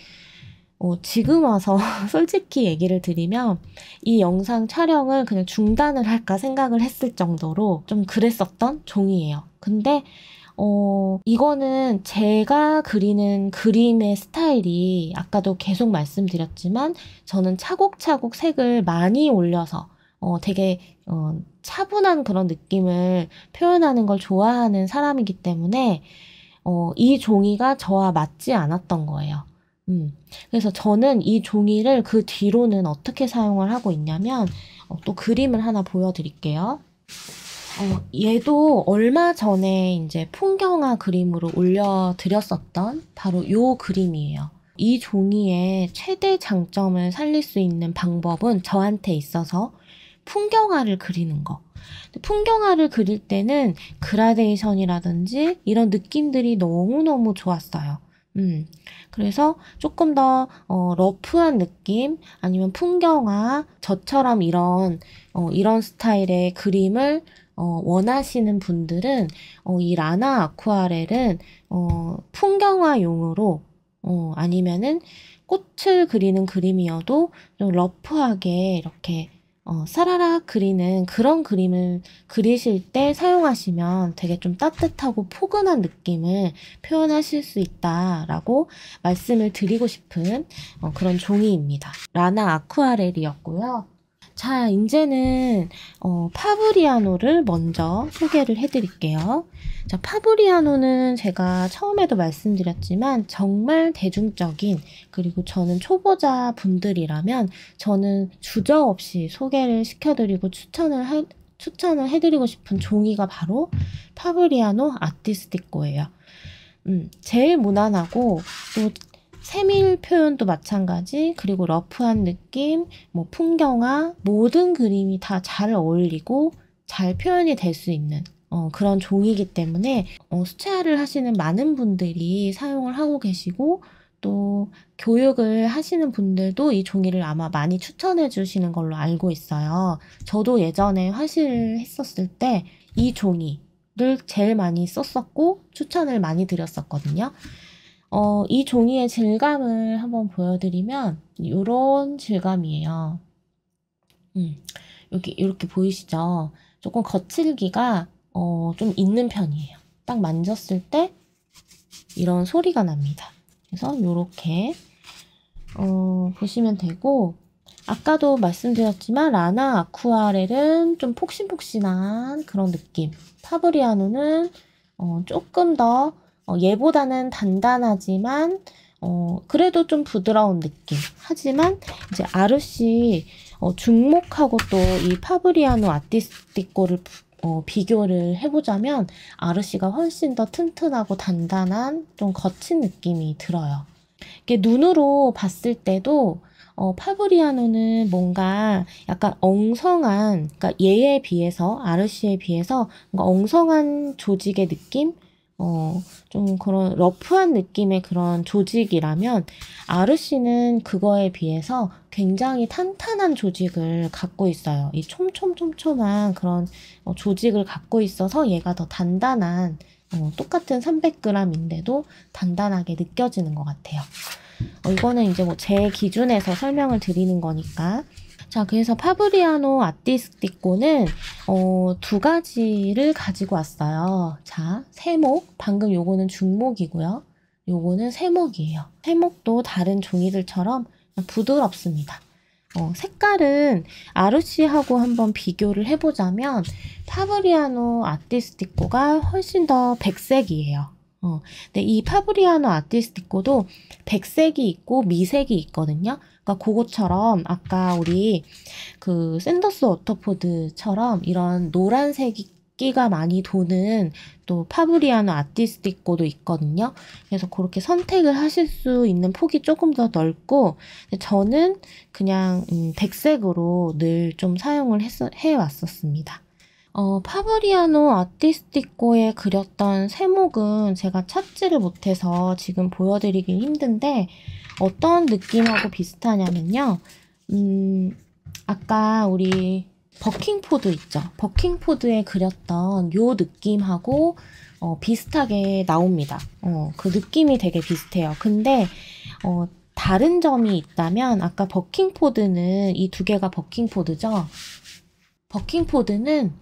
어, 지금 와서 [LAUGHS] 솔직히 얘기를 드리면 이 영상 촬영을 그냥 중단을 할까 생각을 했을 정도로 좀 그랬었던 종이에요. 근데 어, 이거는 제가 그리는 그림의 스타일이 아까도 계속 말씀드렸지만 저는 차곡차곡 색을 많이 올려서 어, 되게 어, 차분한 그런 느낌을 표현하는 걸 좋아하는 사람이기 때문에 어, 이 종이가 저와 맞지 않았던 거예요. 음. 그래서 저는 이 종이를 그 뒤로는 어떻게 사용을 하고 있냐면 어, 또 그림을 하나 보여드릴게요. 어, 얘도 얼마 전에 이제 풍경화 그림으로 올려드렸었던 바로 요 그림이에요. 이 종이의 최대 장점을 살릴 수 있는 방법은 저한테 있어서 풍경화를 그리는 거. 풍경화를 그릴 때는 그라데이션이라든지 이런 느낌들이 너무너무 좋았어요. 음, 그래서 조금 더 어, 러프한 느낌 아니면 풍경화 저처럼 이런 어, 이런 스타일의 그림을 어, 원하시는 분들은 어, 이 라나 아쿠아렐은 어, 풍경화용으로 어, 아니면은 꽃을 그리는 그림이어도 좀 러프하게 이렇게 어, 사라라 그리는 그런 그림을 그리실 때 사용하시면 되게 좀 따뜻하고 포근한 느낌을 표현하실 수 있다라고 말씀을 드리고 싶은 어, 그런 종이입니다. 라나 아쿠아렐이었고요. 자, 이제는 어, 파브리아노를 먼저 소개를 해드릴게요. 자, 파브리아노는 제가 처음에도 말씀드렸지만 정말 대중적인 그리고 저는 초보자 분들이라면 저는 주저 없이 소개를 시켜드리고 추천을 할 추천을 해드리고 싶은 종이가 바로 파브리아노 아티스티코예요. 음, 제일 무난하고 또 세밀 표현도 마찬가지 그리고 러프한 느낌 뭐 풍경화 모든 그림이 다 잘 어울리고 잘 표현이 될 수 있는 어, 그런 종이기 때문에 어, 수채화를 하시는 많은 분들이 사용을 하고 계시고 또 교육을 하시는 분들도 이 종이를 아마 많이 추천해 주시는 걸로 알고 있어요. 저도 예전에 화실을 했었을 때 이 종이를 제일 많이 썼었고 추천을 많이 드렸었거든요. 어, 이 종이의 질감을 한번 보여드리면 이런 질감이에요. 음, 여기 이렇게 보이시죠? 조금 거칠기가 어, 좀 있는 편이에요. 딱 만졌을 때 이런 소리가 납니다. 그래서 이렇게 어, 보시면 되고 아까도 말씀드렸지만 라나 아쿠아렐은 좀 폭신폭신한 그런 느낌 파브리아노는 어, 조금 더 어, 얘보다는 단단하지만 어, 그래도 좀 부드러운 느낌. 하지만 이제 아르시 어, 중목하고 또 이 파브리아노 아티스티코를 어, 비교를 해보자면 아르시가 훨씬 더 튼튼하고 단단한 좀 거친 느낌이 들어요. 이게 눈으로 봤을 때도 어, 파브리아노는 뭔가 약간 엉성한, 그러니까 얘에 비해서 아르시에 비해서 뭔가 엉성한 조직의 느낌, 어, 좀 그런 러프한 느낌의 그런 조직이라면 아르씨는 그거에 비해서 굉장히 탄탄한 조직을 갖고 있어요. 이 촘촘촘촘한 그런 어, 조직을 갖고 있어서 얘가 더 단단한 어, 똑같은 300g인데도 단단하게 느껴지는 것 같아요. 어, 이거는 이제 뭐 제 기준에서 설명을 드리는 거니까 자, 그래서 파브리아노 아티스티코는 어, 두 가지를 가지고 왔어요. 자, 세목, 방금 요거는 중목이고요. 요거는 세목이에요. 세목도 다른 종이들처럼 부드럽습니다. 어, 색깔은 아르시하고 한번 비교를 해보자면 파브리아노 아티스티코가 훨씬 더 백색이에요. 어, 근데 이 파브리아노 아티스티코도 백색이 있고 미색이 있거든요. 그러니까 그것처럼 아까 우리 그 샌더스 워터포드처럼 이런 노란색이 끼가 많이 도는 또 파브리아노 아티스티코도 있거든요. 그래서 그렇게 선택을 하실 수 있는 폭이 조금 더 넓고 저는 그냥 음, 백색으로 늘 좀 사용을 했, 해왔었습니다. 어, 파브리아노 아티스티코에 그렸던 세목은 제가 찾지를 못해서 지금 보여드리긴 힘든데 어떤 느낌하고 비슷하냐면요. 음, 아까 우리 버킹포드 있죠. 버킹포드에 그렸던 요 느낌하고 어, 비슷하게 나옵니다. 어, 그 느낌이 되게 비슷해요. 근데 어, 다른 점이 있다면 아까 버킹포드는 이 두 개가 버킹포드죠. 버킹포드는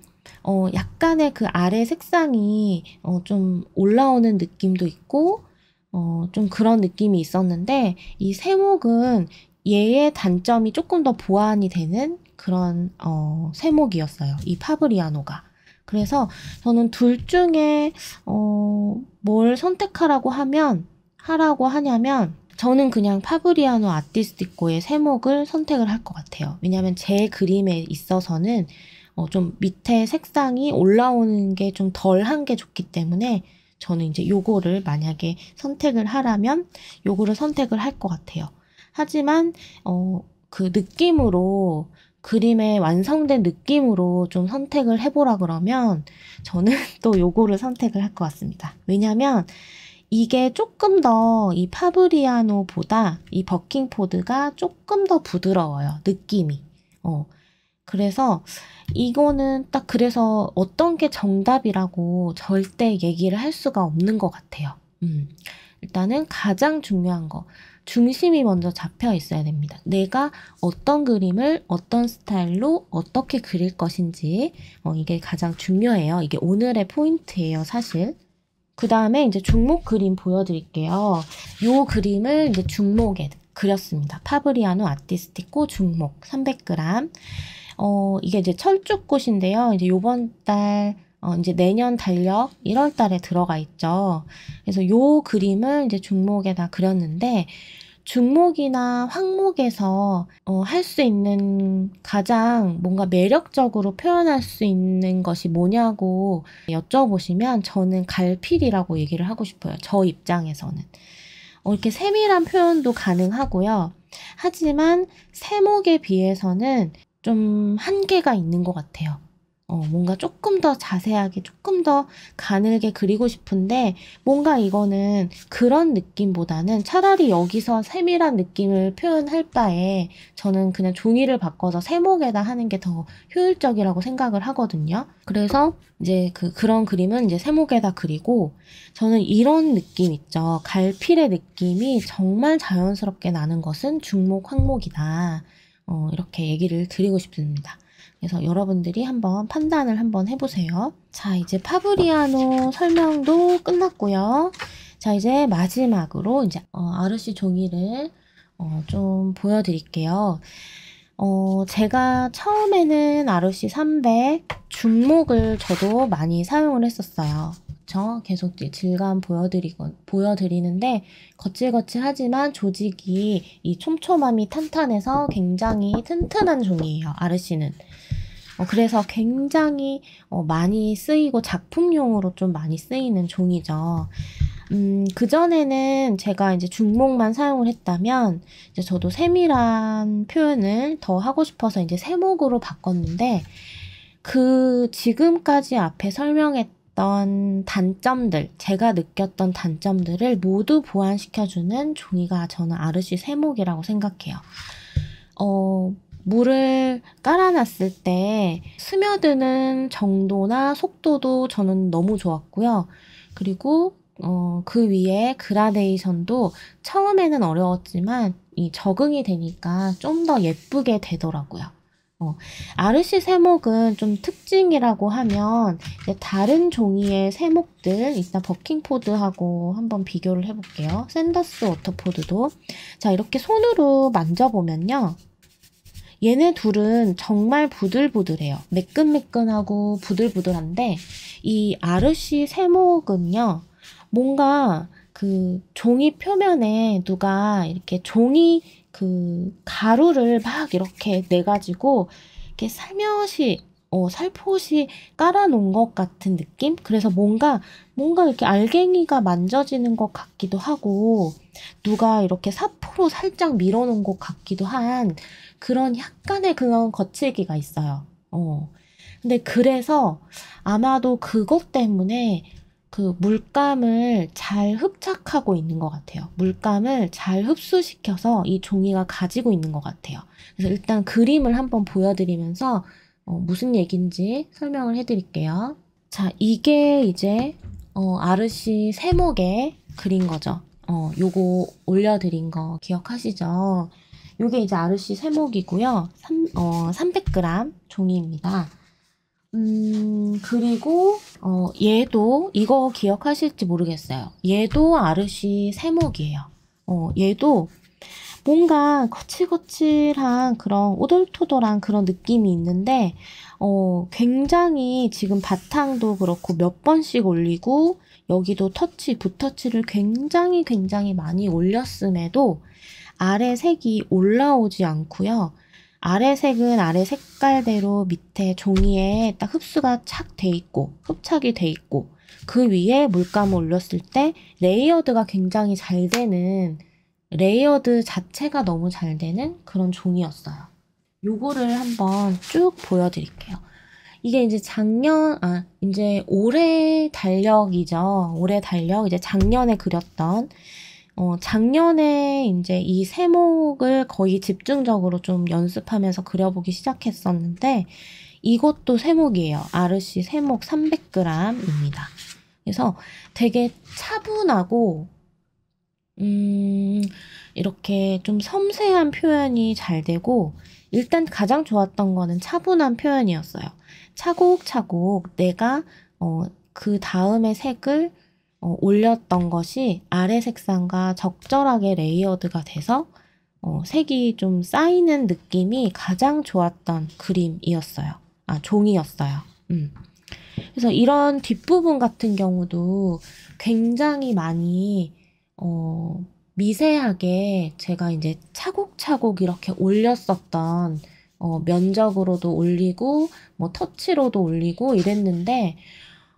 어, 약간의 그 아래 색상이 어, 좀 올라오는 느낌도 있고 어, 좀 그런 느낌이 있었는데 이 세목은 얘의 단점이 조금 더 보완이 되는 그런 어, 세목이었어요. 이 파브리아노가. 그래서 저는 둘 중에 어, 뭘 선택하라고 하면 하라고 하냐면 저는 그냥 파브리아노 아티스티코의 세목을 선택을 할 것 같아요. 왜냐면제 그림에 있어서는 어, 좀 밑에 색상이 올라오는 게 좀 덜한 게 좋기 때문에 저는 이제 요거를 만약에 선택을 하라면 요거를 선택을 할 것 같아요. 하지만 어, 그 느낌으로 그림의 완성된 느낌으로 좀 선택을 해보라 그러면 저는 [LAUGHS] 또 요거를 선택을 할 것 같습니다. 왜냐면 이게 조금 더 이 파브리아노보다 이 버킹포드가 조금 더 부드러워요. 느낌이. 어, 그래서 이거는 딱 그래서 어떤 게 정답이라고 절대 얘기를 할 수가 없는 것 같아요. 음. 일단은 가장 중요한 거. 중심이 먼저 잡혀 있어야 됩니다. 내가 어떤 그림을 어떤 스타일로 어떻게 그릴 것인지 어, 이게 가장 중요해요. 이게 오늘의 포인트예요, 사실. 그 다음에 이제 중목 그림 보여드릴게요. 요 그림을 이제 중목에 그렸습니다. 파브리아노 아티스티코 중목 300g. 어, 이게 이제 철쭉꽃인데요. 이제 요번 달, 어, 이제 내년 달력 1월 달에 들어가 있죠. 그래서 요 그림을 이제 중목에다 그렸는데, 중목이나 황목에서 어, 할 수 있는 가장 뭔가 매력적으로 표현할 수 있는 것이 뭐냐고 여쭤보시면 저는 갈필이라고 얘기를 하고 싶어요. 저 입장에서는. 어, 이렇게 세밀한 표현도 가능하고요. 하지만 세목에 비해서는 좀 한계가 있는 것 같아요. 어, 뭔가 조금 더 자세하게, 조금 더 가늘게 그리고 싶은데, 뭔가 이거는 그런 느낌보다는 차라리 여기서 세밀한 느낌을 표현할 바에, 저는 그냥 종이를 바꿔서 세목에다 하는 게 더 효율적이라고 생각을 하거든요. 그래서 이제 그, 그런 그림은 이제 세목에다 그리고, 저는 이런 느낌 있죠. 갈필의 느낌이 정말 자연스럽게 나는 것은 중목, 황목이다. 어, 이렇게 얘기를 드리고 싶습니다. 그래서 여러분들이 한번 판단을 한번 해보세요. 자, 이제 파브리아노 설명도 끝났고요. 자, 이제 마지막으로 이제 어, 아르시 종이를 어, 좀 보여드릴게요. 어, 제가 처음에는 아르시 300 중목을 저도 많이 사용을 했었어요. 그쵸? 그렇죠. 계속 질감 보여드리고, 보여드리는데 거칠거칠하지만 조직이 이 촘촘함이 탄탄해서 굉장히 튼튼한 종이에요. 아르시는. 어, 그래서 굉장히 어, 많이 쓰이고 작품용으로 좀 많이 쓰이는 종이죠. 음, 그전에는 제가 이제 중목만 사용을 했다면, 이제 저도 세밀한 표현을 더 하고 싶어서 이제 세목으로 바꿨는데, 그 지금까지 앞에 설명했던 있었 단점들, 제가 느꼈던 단점들을 모두 보완시켜주는 종이가 저는 아르시 세목이라고 생각해요. 어, 물을 깔아놨을 때 스며드는 정도나 속도도 저는 너무 좋았고요. 그리고 어, 그 위에 그라데이션도 처음에는 어려웠지만 이 적응이 되니까 좀 더 예쁘게 되더라고요. 어, 아르시 세목은 좀 특징이라고 하면 다른 종이의 세목들 일단 버킹포드하고 한번 비교를 해볼게요. 샌더스 워터포드도 자 이렇게 손으로 만져보면요. 얘네 둘은 정말 부들부들해요. 매끈매끈하고 부들부들한데 이 아르시 세목은요. 뭔가 그 종이 표면에 누가 이렇게 종이 그 가루를 막 이렇게 내 가지고 이렇게 살며시 어, 살포시 깔아놓은 것 같은 느낌? 그래서 뭔가, 뭔가 이렇게 알갱이가 만져지는 것 같기도 하고, 누가 이렇게 사포로 살짝 밀어놓은 것 같기도 한 그런 약간의 그런 거칠기가 있어요. 어. 근데 그래서 아마도 그것 때문에 그 물감을 잘 흡착하고 있는 것 같아요. 물감을 잘 흡수시켜서 이 종이가 가지고 있는 것 같아요. 그래서 일단 그림을 한번 보여드리면서 어, 무슨 얘기인지 설명을 해드릴게요. 자, 이게 이제 어, 아르시 세목에 그린 거죠. 어, 요거 올려드린 거 기억하시죠? 요게 이제 아르시 세목이고요. 3, 어, 300g 종이입니다. 음, 그리고 어, 얘도 이거 기억하실지 모르겠어요. 얘도 아르시 세목이에요. 어, 얘도 뭔가 거칠거칠한 그런 오돌토돌한 그런 느낌이 있는데 어, 굉장히 지금 바탕도 그렇고 몇 번씩 올리고 여기도 터치, 붓터치를 굉장히 굉장히 많이 올렸음에도 아래 색이 올라오지 않고요. 아래색은 아래 색깔대로 밑에 종이에 딱 흡수가 착 돼 있고 흡착이 돼 있고 그 위에 물감을 올렸을 때 레이어드가 굉장히 잘 되는 레이어드 자체가 너무 잘 되는 그런 종이였어요. 요거를 한번 쭉 보여드릴게요. 이게 이제 작년, 아, 이제 올해 달력이죠. 올해 달력, 이제 작년에 그렸던 어, 작년에 이제 이 세목을 거의 집중적으로 좀 연습하면서 그려보기 시작했었는데 이것도 세목이에요. 아르시 세목 300g입니다. 그래서 되게 차분하고 음, 이렇게 좀 섬세한 표현이 잘 되고 일단 가장 좋았던 거는 차분한 표현이었어요. 차곡차곡 내가 어, 그 다음의 색을 어, 올렸던 것이 아래 색상과 적절하게 레이어드가 돼서 어, 색이 좀 쌓이는 느낌이 가장 좋았던 그림이었어요. 아, 종이였어요. 음. 그래서 이런 뒷부분 같은 경우도 굉장히 많이 어, 미세하게 제가 이제 차곡차곡 이렇게 올렸었던 어, 면적으로도 올리고 뭐 터치로도 올리고 이랬는데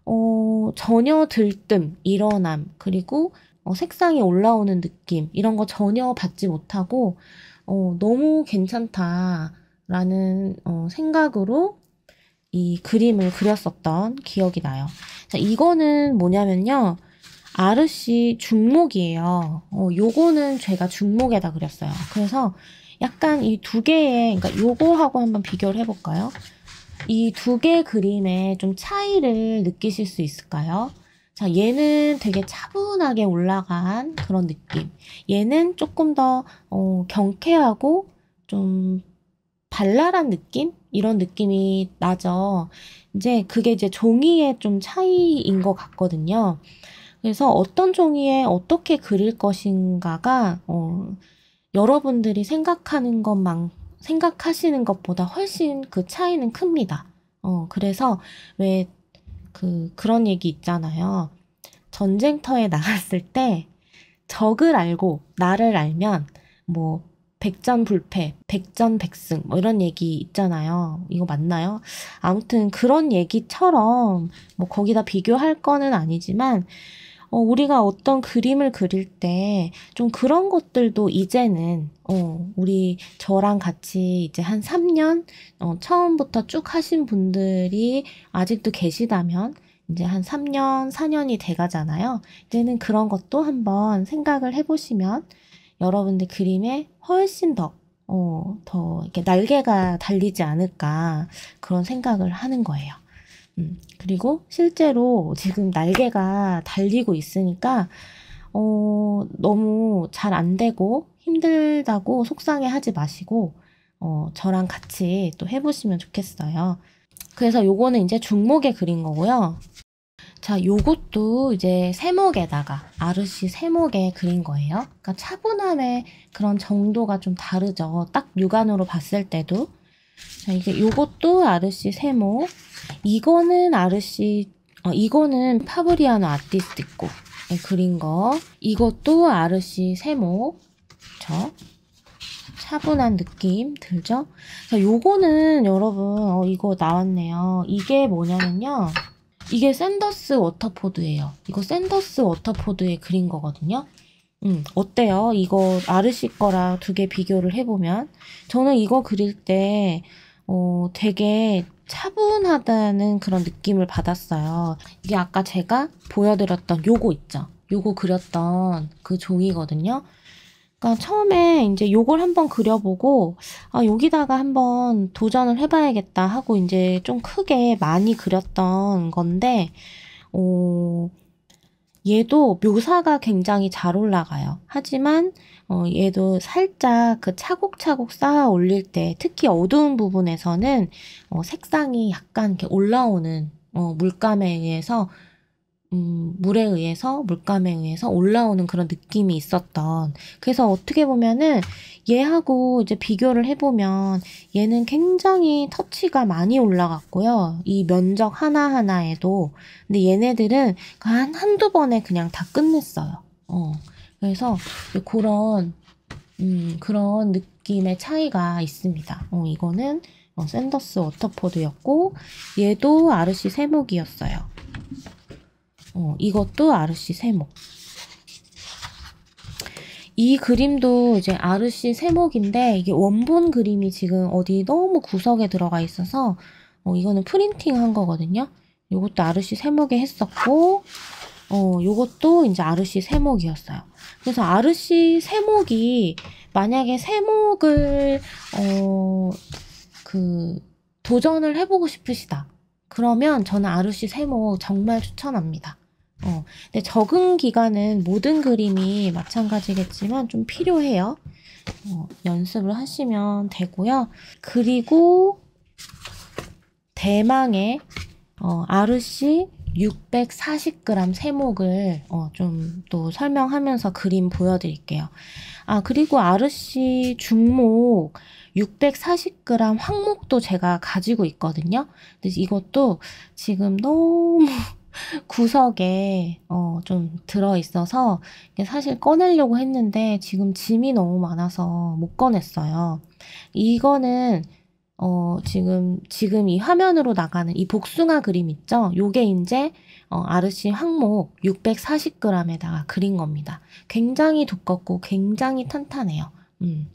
어, 전혀 들뜸, 일어남, 그리고 어, 색상이 올라오는 느낌, 이런 거 전혀 받지 못하고, 어, 너무 괜찮다라는 어, 생각으로 이 그림을 그렸었던 기억이 나요. 자, 이거는 뭐냐면요. 아르씨 중목이에요. 어, 요거는 제가 중목에다 그렸어요. 그래서 약간 이 두 개의, 그러니까 요거하고 한번 비교를 해볼까요? 이두개 그림의 좀 차이를 느끼실 수 있을까요? 자, 얘는 되게 차분하게 올라간 그런 느낌. 얘는 조금 더 어, 경쾌하고 좀 발랄한 느낌? 이런 느낌이 나죠. 이제 그게 이제 종이의 좀 차이인 것 같거든요. 그래서 어떤 종이에 어떻게 그릴 것인가가 어, 여러분들이 생각하는 것만큼 생각하시는 것보다 훨씬 그 차이는 큽니다. 어, 그래서 왜 그, 그런 얘기 있잖아요. 전쟁터에 나갔을 때 적을 알고 나를 알면 뭐 백전불패, 백전백승 뭐 이런 얘기 있잖아요. 이거 맞나요? 아무튼 그런 얘기처럼 뭐 거기다 비교할 거는 아니지만 어, 우리가 어떤 그림을 그릴 때 좀 그런 것들도 이제는 어, 우리 저랑 같이 이제 한 3년 어, 처음부터 쭉 하신 분들이 아직도 계시다면 이제 한 3년, 4년이 돼 가잖아요. 이제는 그런 것도 한번 생각을 해 보시면 여러분들 그림에 훨씬 더 어, 더 이렇게 날개가 달리지 않을까 그런 생각을 하는 거예요. 음, 그리고 실제로 지금 날개가 달리고 있으니까 어, 너무 잘 안 되고 힘들다고 속상해 하지 마시고 어, 저랑 같이 또 해보시면 좋겠어요. 그래서 요거는 이제 중목에 그린 거고요. 자, 요것도 이제 세목에다가 아르시 세목에 그린 거예요. 그러니까 차분함의 그런 정도가 좀 다르죠. 딱 육안으로 봤을 때도 자, 이게 요것도 아르시 세모. 이거는 아르시 어, 이거는 파브리아노 아티스티코 네, 그린 거. 이것도 아르시 세모. 그쵸? 차분한 느낌 들죠? 자, 요거는 여러분, 어, 이거 나왔네요. 이게 뭐냐면요. 이게 샌더스 워터포드예요. 이거 샌더스 워터포드에 그린 거거든요. 음, 어때요? 이거 아르시 거랑 두 개 비교를 해보면 저는 이거 그릴 때 어, 되게 차분하다는 그런 느낌을 받았어요. 이게 아까 제가 보여드렸던 요거 있죠? 요거 그렸던 그 종이거든요. 그러니까 처음에 이제 요걸 한번 그려보고 아, 여기다가 한번 도전을 해봐야겠다 하고 이제 좀 크게 많이 그렸던 건데 어, 얘도 묘사가 굉장히 잘 올라가요. 하지만 어, 얘도 살짝 그 차곡차곡 쌓아 올릴 때 특히 어두운 부분에서는 어, 색상이 약간 이렇게 올라오는 어, 물감에 의해서 음, 물에 의해서 물감에 의해서 올라오는 그런 느낌이 있었던 그래서 어떻게 보면은 얘하고 이제 비교를 해보면 얘는 굉장히 터치가 많이 올라갔고요 이 면적 하나하나에도 근데 얘네들은 한 한두 번에 그냥 다 끝냈어요 어 그래서 그런 음, 그런 느낌의 차이가 있습니다 어, 이거는 뭐 샌더스 워터포드였고 얘도 아르시 세목이었어요 어, 이것도 아르시 세목. 이 그림도 이제 아르시 세목인데 이게 원본 그림이 지금 어디 너무 구석에 들어가 있어서 어, 이거는 프린팅 한 거거든요. 이것도 아르시 세목에 했었고 어, 요것도 이제 아르시 세목이었어요. 그래서 아르시 세목이 만약에 세목을 어, 그 도전을 해보고 싶으시다. 그러면 저는 아르시 세목 정말 추천합니다. 어, 근데 적응 기간은 모든 그림이 마찬가지겠지만 좀 필요해요. 어, 연습을 하시면 되고요. 그리고 대망의 어, 아르 640g 세목을 어, 좀 또 설명하면서 그림 보여드릴게요. 아 그리고 RC 중목 640g 황목도 제가 가지고 있거든요. 근데 이것도 지금 너무 구석에 어, 좀 들어있어서 사실 꺼내려고 했는데 지금 짐이 너무 많아서 못 꺼냈어요. 이거는 어, 지금, 지금 이 화면으로 나가는 이 복숭아 그림 있죠? 요게 이제, 어, 아르시 항목 640g에다가 그린 겁니다. 굉장히 두껍고 굉장히 탄탄해요. 음.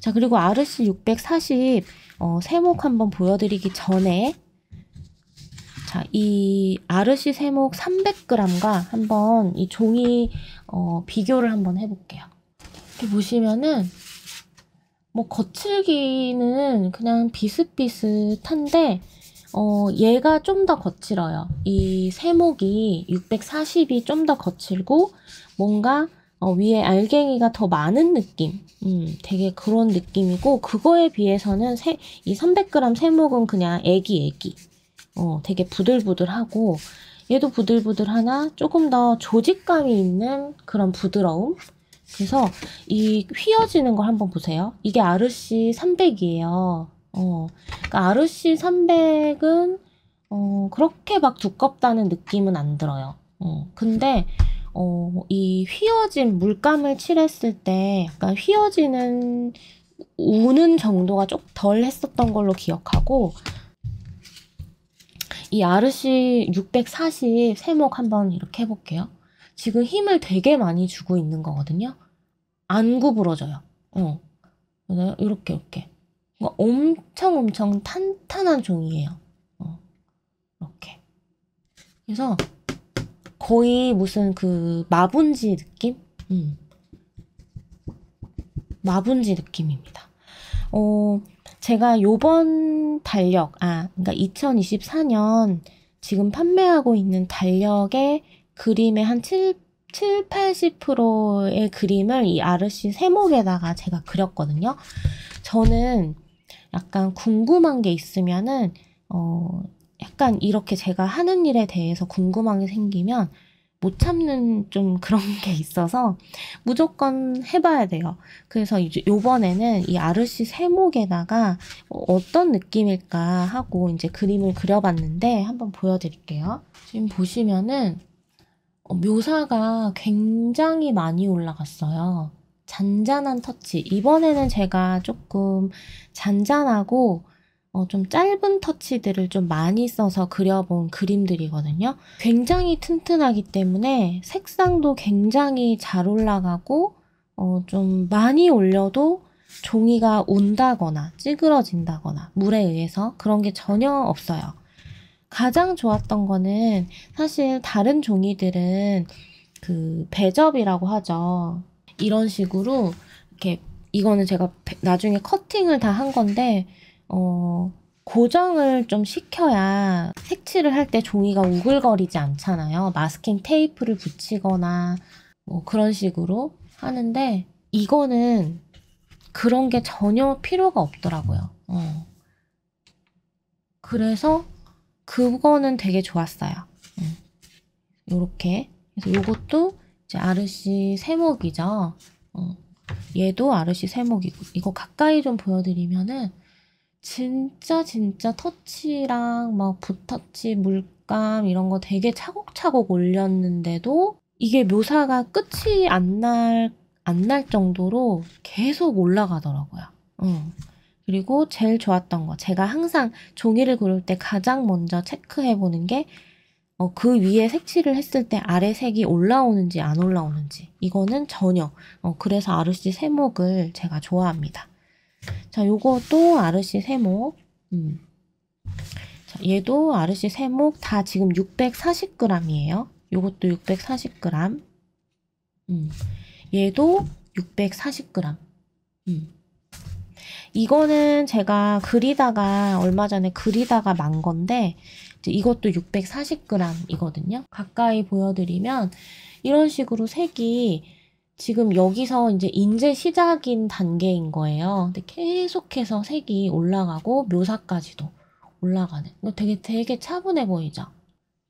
자, 그리고 아르시 640, 어, 세목 한번 보여드리기 전에 자, 이 아르시 세목 300g과 한번 이 종이 어, 비교를 한번 해볼게요. 이렇게 보시면은 뭐 거칠기는 그냥 비슷비슷한데 어, 얘가 좀 더 거칠어요. 이 세목이 640이 좀 더 거칠고 뭔가 어, 위에 알갱이가 더 많은 느낌. 음, 되게 그런 느낌이고 그거에 비해서는 세, 이 300g 세목은 그냥 애기 애기. 어, 되게 부들부들하고 얘도 부들부들하나 조금 더 조직감이 있는 그런 부드러움 그래서 이 휘어지는 걸 한번 보세요 이게 RC 300이에요 어, 그러니까 RC 300은 어, 그렇게 막 두껍다는 느낌은 안 들어요 어, 근데 어, 이 휘어진 물감을 칠했을 때 약간 휘어지는 우는 정도가 좀 덜 했었던 걸로 기억하고 이 RC 640 세목 한번 이렇게 해볼게요. 지금 힘을 되게 많이 주고 있는 거거든요. 안 구부러져요. 어. 이렇게, 이렇게. 그러니까 엄청 엄청 탄탄한 종이에요. 어. 이렇게. 그래서 거의 무슨 그 마분지 느낌? 음. 마분지 느낌입니다. 어, 제가 요번 달력, 아, 그러니까 2024년 지금 판매하고 있는 달력의 그림의 한 7, 7, 80%의 그림을 이 아르씨 세목에다가 제가 그렸거든요. 저는 약간 궁금한 게 있으면은, 어, 약간 이렇게 제가 하는 일에 대해서 궁금한 게 생기면 못 참는 좀 그런 [LAUGHS] 게 있어서 무조건 해봐야 돼요. 그래서 이제 요번에는 이 아르시 세목에다가 어떤 느낌일까 하고 이제 그림을 그려봤는데 한번 보여드릴게요. 지금 보시면은 어, 묘사가 굉장히 많이 올라갔어요. 잔잔한 터치. 이번에는 제가 조금 잔잔하고 어, 좀 짧은 터치들을 좀 많이 써서 그려본 그림들이거든요. 굉장히 튼튼하기 때문에 색상도 굉장히 잘 올라가고 어, 좀 많이 올려도 종이가 온다거나 찌그러진다거나 물에 의해서 그런 게 전혀 없어요. 가장 좋았던 거는 사실 다른 종이들은 그 배접이라고 하죠. 이런 식으로 이렇게 이거는 제가 나중에 커팅을 다 한 건데 어, 고정을 좀 시켜야 색칠을 할 때 종이가 우글거리지 않잖아요. 마스킹 테이프를 붙이거나 뭐 그런 식으로 하는데 이거는 그런 게 전혀 필요가 없더라고요. 어. 그래서 그거는 되게 좋았어요. 음. 요렇게. 그래서 요것도 이제 아르시 세목이죠. 어. 얘도 아르시 세목이고 이거 가까이 좀 보여드리면은 진짜 진짜 터치랑 막 붓터치, 물감 이런 거 되게 차곡차곡 올렸는데도 이게 묘사가 끝이 안 날, 안 날 정도로 계속 올라가더라고요. 응. 그리고 제일 좋았던 거. 제가 항상 종이를 그릴 때 가장 먼저 체크해보는 게, 어, 그 위에 색칠을 했을 때 아래 색이 올라오는지 안 올라오는지. 이거는 전혀. 어, 그래서 아르시 세목을 제가 좋아합니다. 자, 요것도 RC 세목. 음. 자, 얘도 RC 세목 다 지금 640g이에요. 요것도 640g. 음. 얘도 640g. 음. 이거는 제가 그리다가 얼마 전에 그리다가 만 건데 이것도 640g이거든요. 가까이 보여드리면 이런 식으로 색이 지금 여기서 이제 인제 시작인 단계인 거예요. 근데 계속해서 색이 올라가고 묘사까지도 올라가는. 이 되게 되게 차분해 보이죠?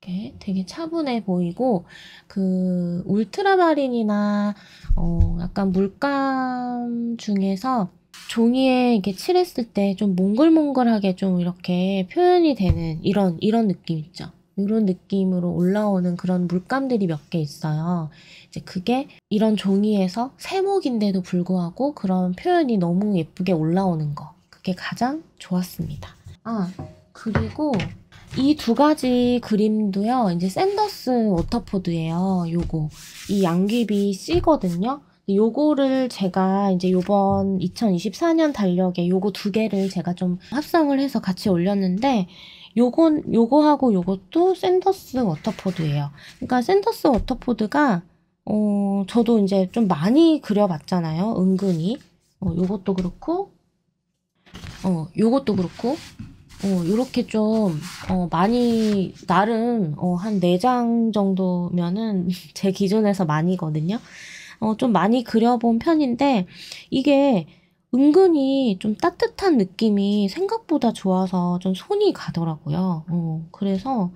이렇게 되게 차분해 보이고 그 울트라마린이나 어 약간 물감 중에서 종이에 이렇게 칠했을 때 좀 몽글몽글하게 좀 이렇게 표현이 되는 이런 이런 느낌 있죠. 이런 느낌으로 올라오는 그런 물감들이 몇 개 있어요. 이제 그게 이런 종이에서 세목인데도 불구하고 그런 표현이 너무 예쁘게 올라오는 거. 그게 가장 좋았습니다. 아, 그리고 이 두 가지 그림도요, 이제 샌더스 워터포드예요. 요거. 이 양귀비 씨거든요 요거를 제가 이제 요번 2024년 달력에 요거 두 개를 제가 좀 합성을 해서 같이 올렸는데 요건 요거하고 요것도 샌더스 워터포드예요. 그러니까 샌더스 워터포드가 어, 저도 이제 좀 많이 그려봤잖아요. 은근히. 어, 요것도 그렇고, 어, 요것도 그렇고, 어, 요렇게 좀, 어, 많이, 나름, 어, 한 4장 정도면은 [LAUGHS] 제 기준에서 많이거든요. 어, 좀 많이 그려본 편인데, 이게 은근히 좀 따뜻한 느낌이 생각보다 좋아서 좀 손이 가더라고요. 어, 그래서,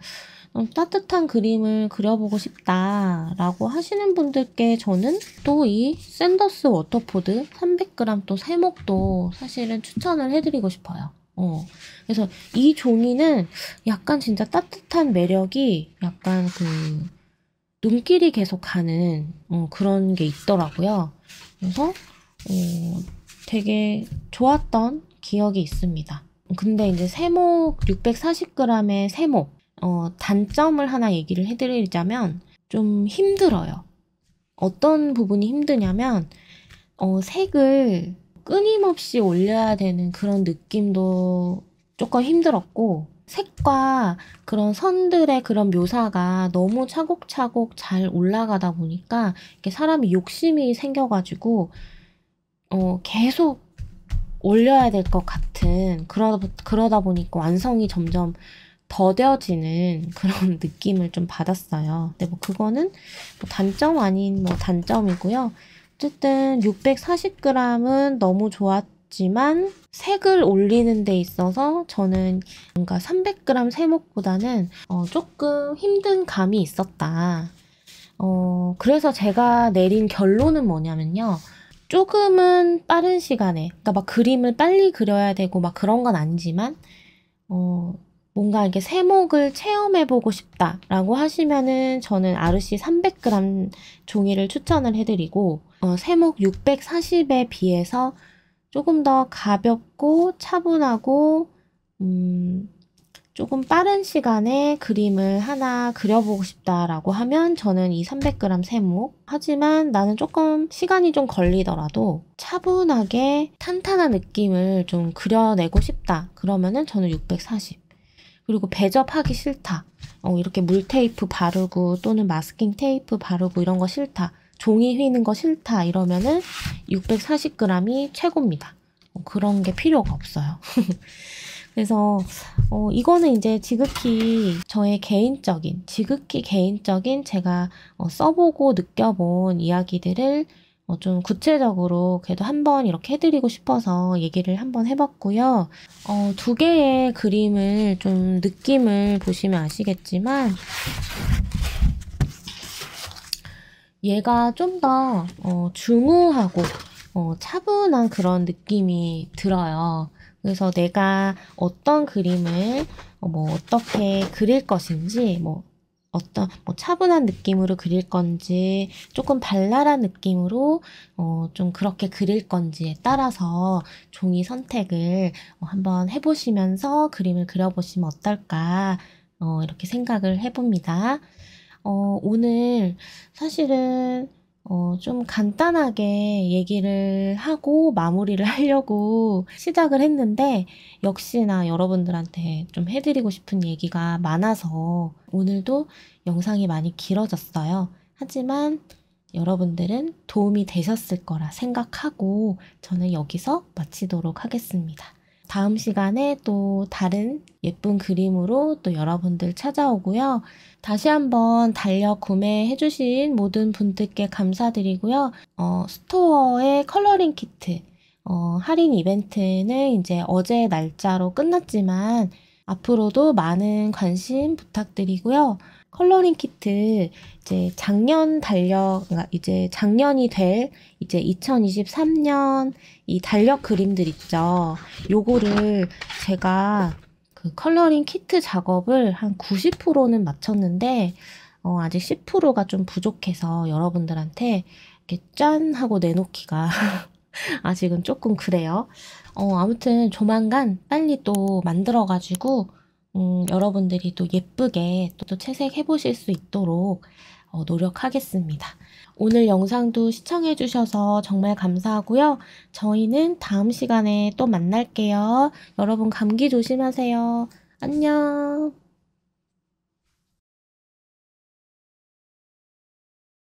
따뜻한 그림을 그려보고 싶다라고 하시는 분들께 저는 또 이 샌더스 워터포드 300g 또 세목도 사실은 추천을 해드리고 싶어요. 어. 그래서 이 종이는 약간 진짜 따뜻한 매력이 약간 그 눈길이 계속 가는 어, 그런 게 있더라고요. 그래서 어, 되게 좋았던 기억이 있습니다. 근데 이제 세목 640g의 세목 어, 단점을 하나 얘기를 해드리자면 좀 힘들어요. 어떤 부분이 힘드냐면 어, 색을 끊임없이 올려야 되는 그런 느낌도 조금 힘들었고 색과 그런 선들의 그런 묘사가 너무 차곡차곡 잘 올라가다 보니까 이렇게 사람이 욕심이 생겨가지고 어, 계속 올려야 될 것 같은 그러다, 그러다 보니까 완성이 점점 더뎌지는 그런 [LAUGHS] 느낌을 좀 받았어요. 근데 뭐 그거는 뭐 단점 아닌 뭐 단점이고요. 어쨌든 640g은 너무 좋았지만 색을 올리는 데 있어서 저는 뭔가 300g 세목보다는 어 조금 힘든 감이 있었다. 어 그래서 제가 내린 결론은 뭐냐면요. 조금은 빠른 시간에, 그러니까 막 그림을 빨리 그려야 되고 막 그런 건 아니지만, 어, 뭔가 이게 렇 세목을 체험해보고 싶다라고 하시면은 저는 RC 300g 종이를 추천을 해드리고 어, 세목 640에 비해서 조금 더 가볍고 차분하고 음, 조금 빠른 시간에 그림을 하나 그려보고 싶다라고 하면 저는 이 300g 세목 하지만 나는 조금 시간이 좀 걸리더라도 차분하게 탄탄한 느낌을 좀 그려내고 싶다 그러면은 저는 640 그리고 배접하기 싫다. 어, 이렇게 물테이프 바르고 또는 마스킹 테이프 바르고 이런 거 싫다. 종이 휘는 거 싫다 이러면은 640g이 최고입니다. 어, 그런 게 필요가 없어요. [LAUGHS] 그래서 어, 이거는 이제 지극히 저의 개인적인 지극히 개인적인 제가 어, 써보고 느껴본 이야기들을 어, 좀 구체적으로 그래도 한번 이렇게 해드리고 싶어서 얘기를 한번 해봤고요. 어, 두 개의 그림을 좀 느낌을 보시면 아시겠지만 얘가 좀더 어, 중후하고 어, 차분한 그런 느낌이 들어요. 그래서 내가 어떤 그림을 어, 뭐 어떻게 그릴 것인지 뭐 어떤 뭐 차분한 느낌으로 그릴 건지 조금 발랄한 느낌으로 어, 좀 그렇게 그릴 건지에 따라서 종이 선택을 어, 한번 해보시면서 그림을 그려보시면 어떨까 어, 이렇게 생각을 해봅니다. 어, 오늘 사실은 어, 좀 간단하게 얘기를 하고 마무리를 [LAUGHS] 하려고 시작을 했는데 역시나 여러분들한테 좀 해드리고 싶은 얘기가 많아서 오늘도 영상이 많이 길어졌어요. 하지만 여러분들은 도움이 되셨을 거라 생각하고 저는 여기서 마치도록 하겠습니다. 다음 시간에 또 다른 예쁜 그림으로 또 여러분들 찾아오고요. 다시 한번 달력 구매해주신 모든 분들께 감사드리고요. 어, 스토어의 컬러링 키트, 어, 할인 이벤트는 이제 어제 날짜로 끝났지만 앞으로도 많은 관심 부탁드리고요. 컬러링 키트 이제 작년 달력 그러니까 이제 작년이 될 이제 2023년 이 달력 그림들 있죠. 요거를 제가 그 컬러링 키트 작업을 한 90%는 마쳤는데 어, 아직 10%가 좀 부족해서 여러분들한테 이렇게 짠 하고 내놓기가 [LAUGHS] 아직은 조금 그래요. 어, 아무튼 조만간 빨리 또 만들어가지고 음, 여러분들이 또 예쁘게 또, 채색해보실 수 있도록 어, 노력하겠습니다. 오늘 영상도 시청해주셔서 정말 감사하고요. 저희는 다음 시간에 또 만날게요. 여러분 감기 조심하세요. 안녕.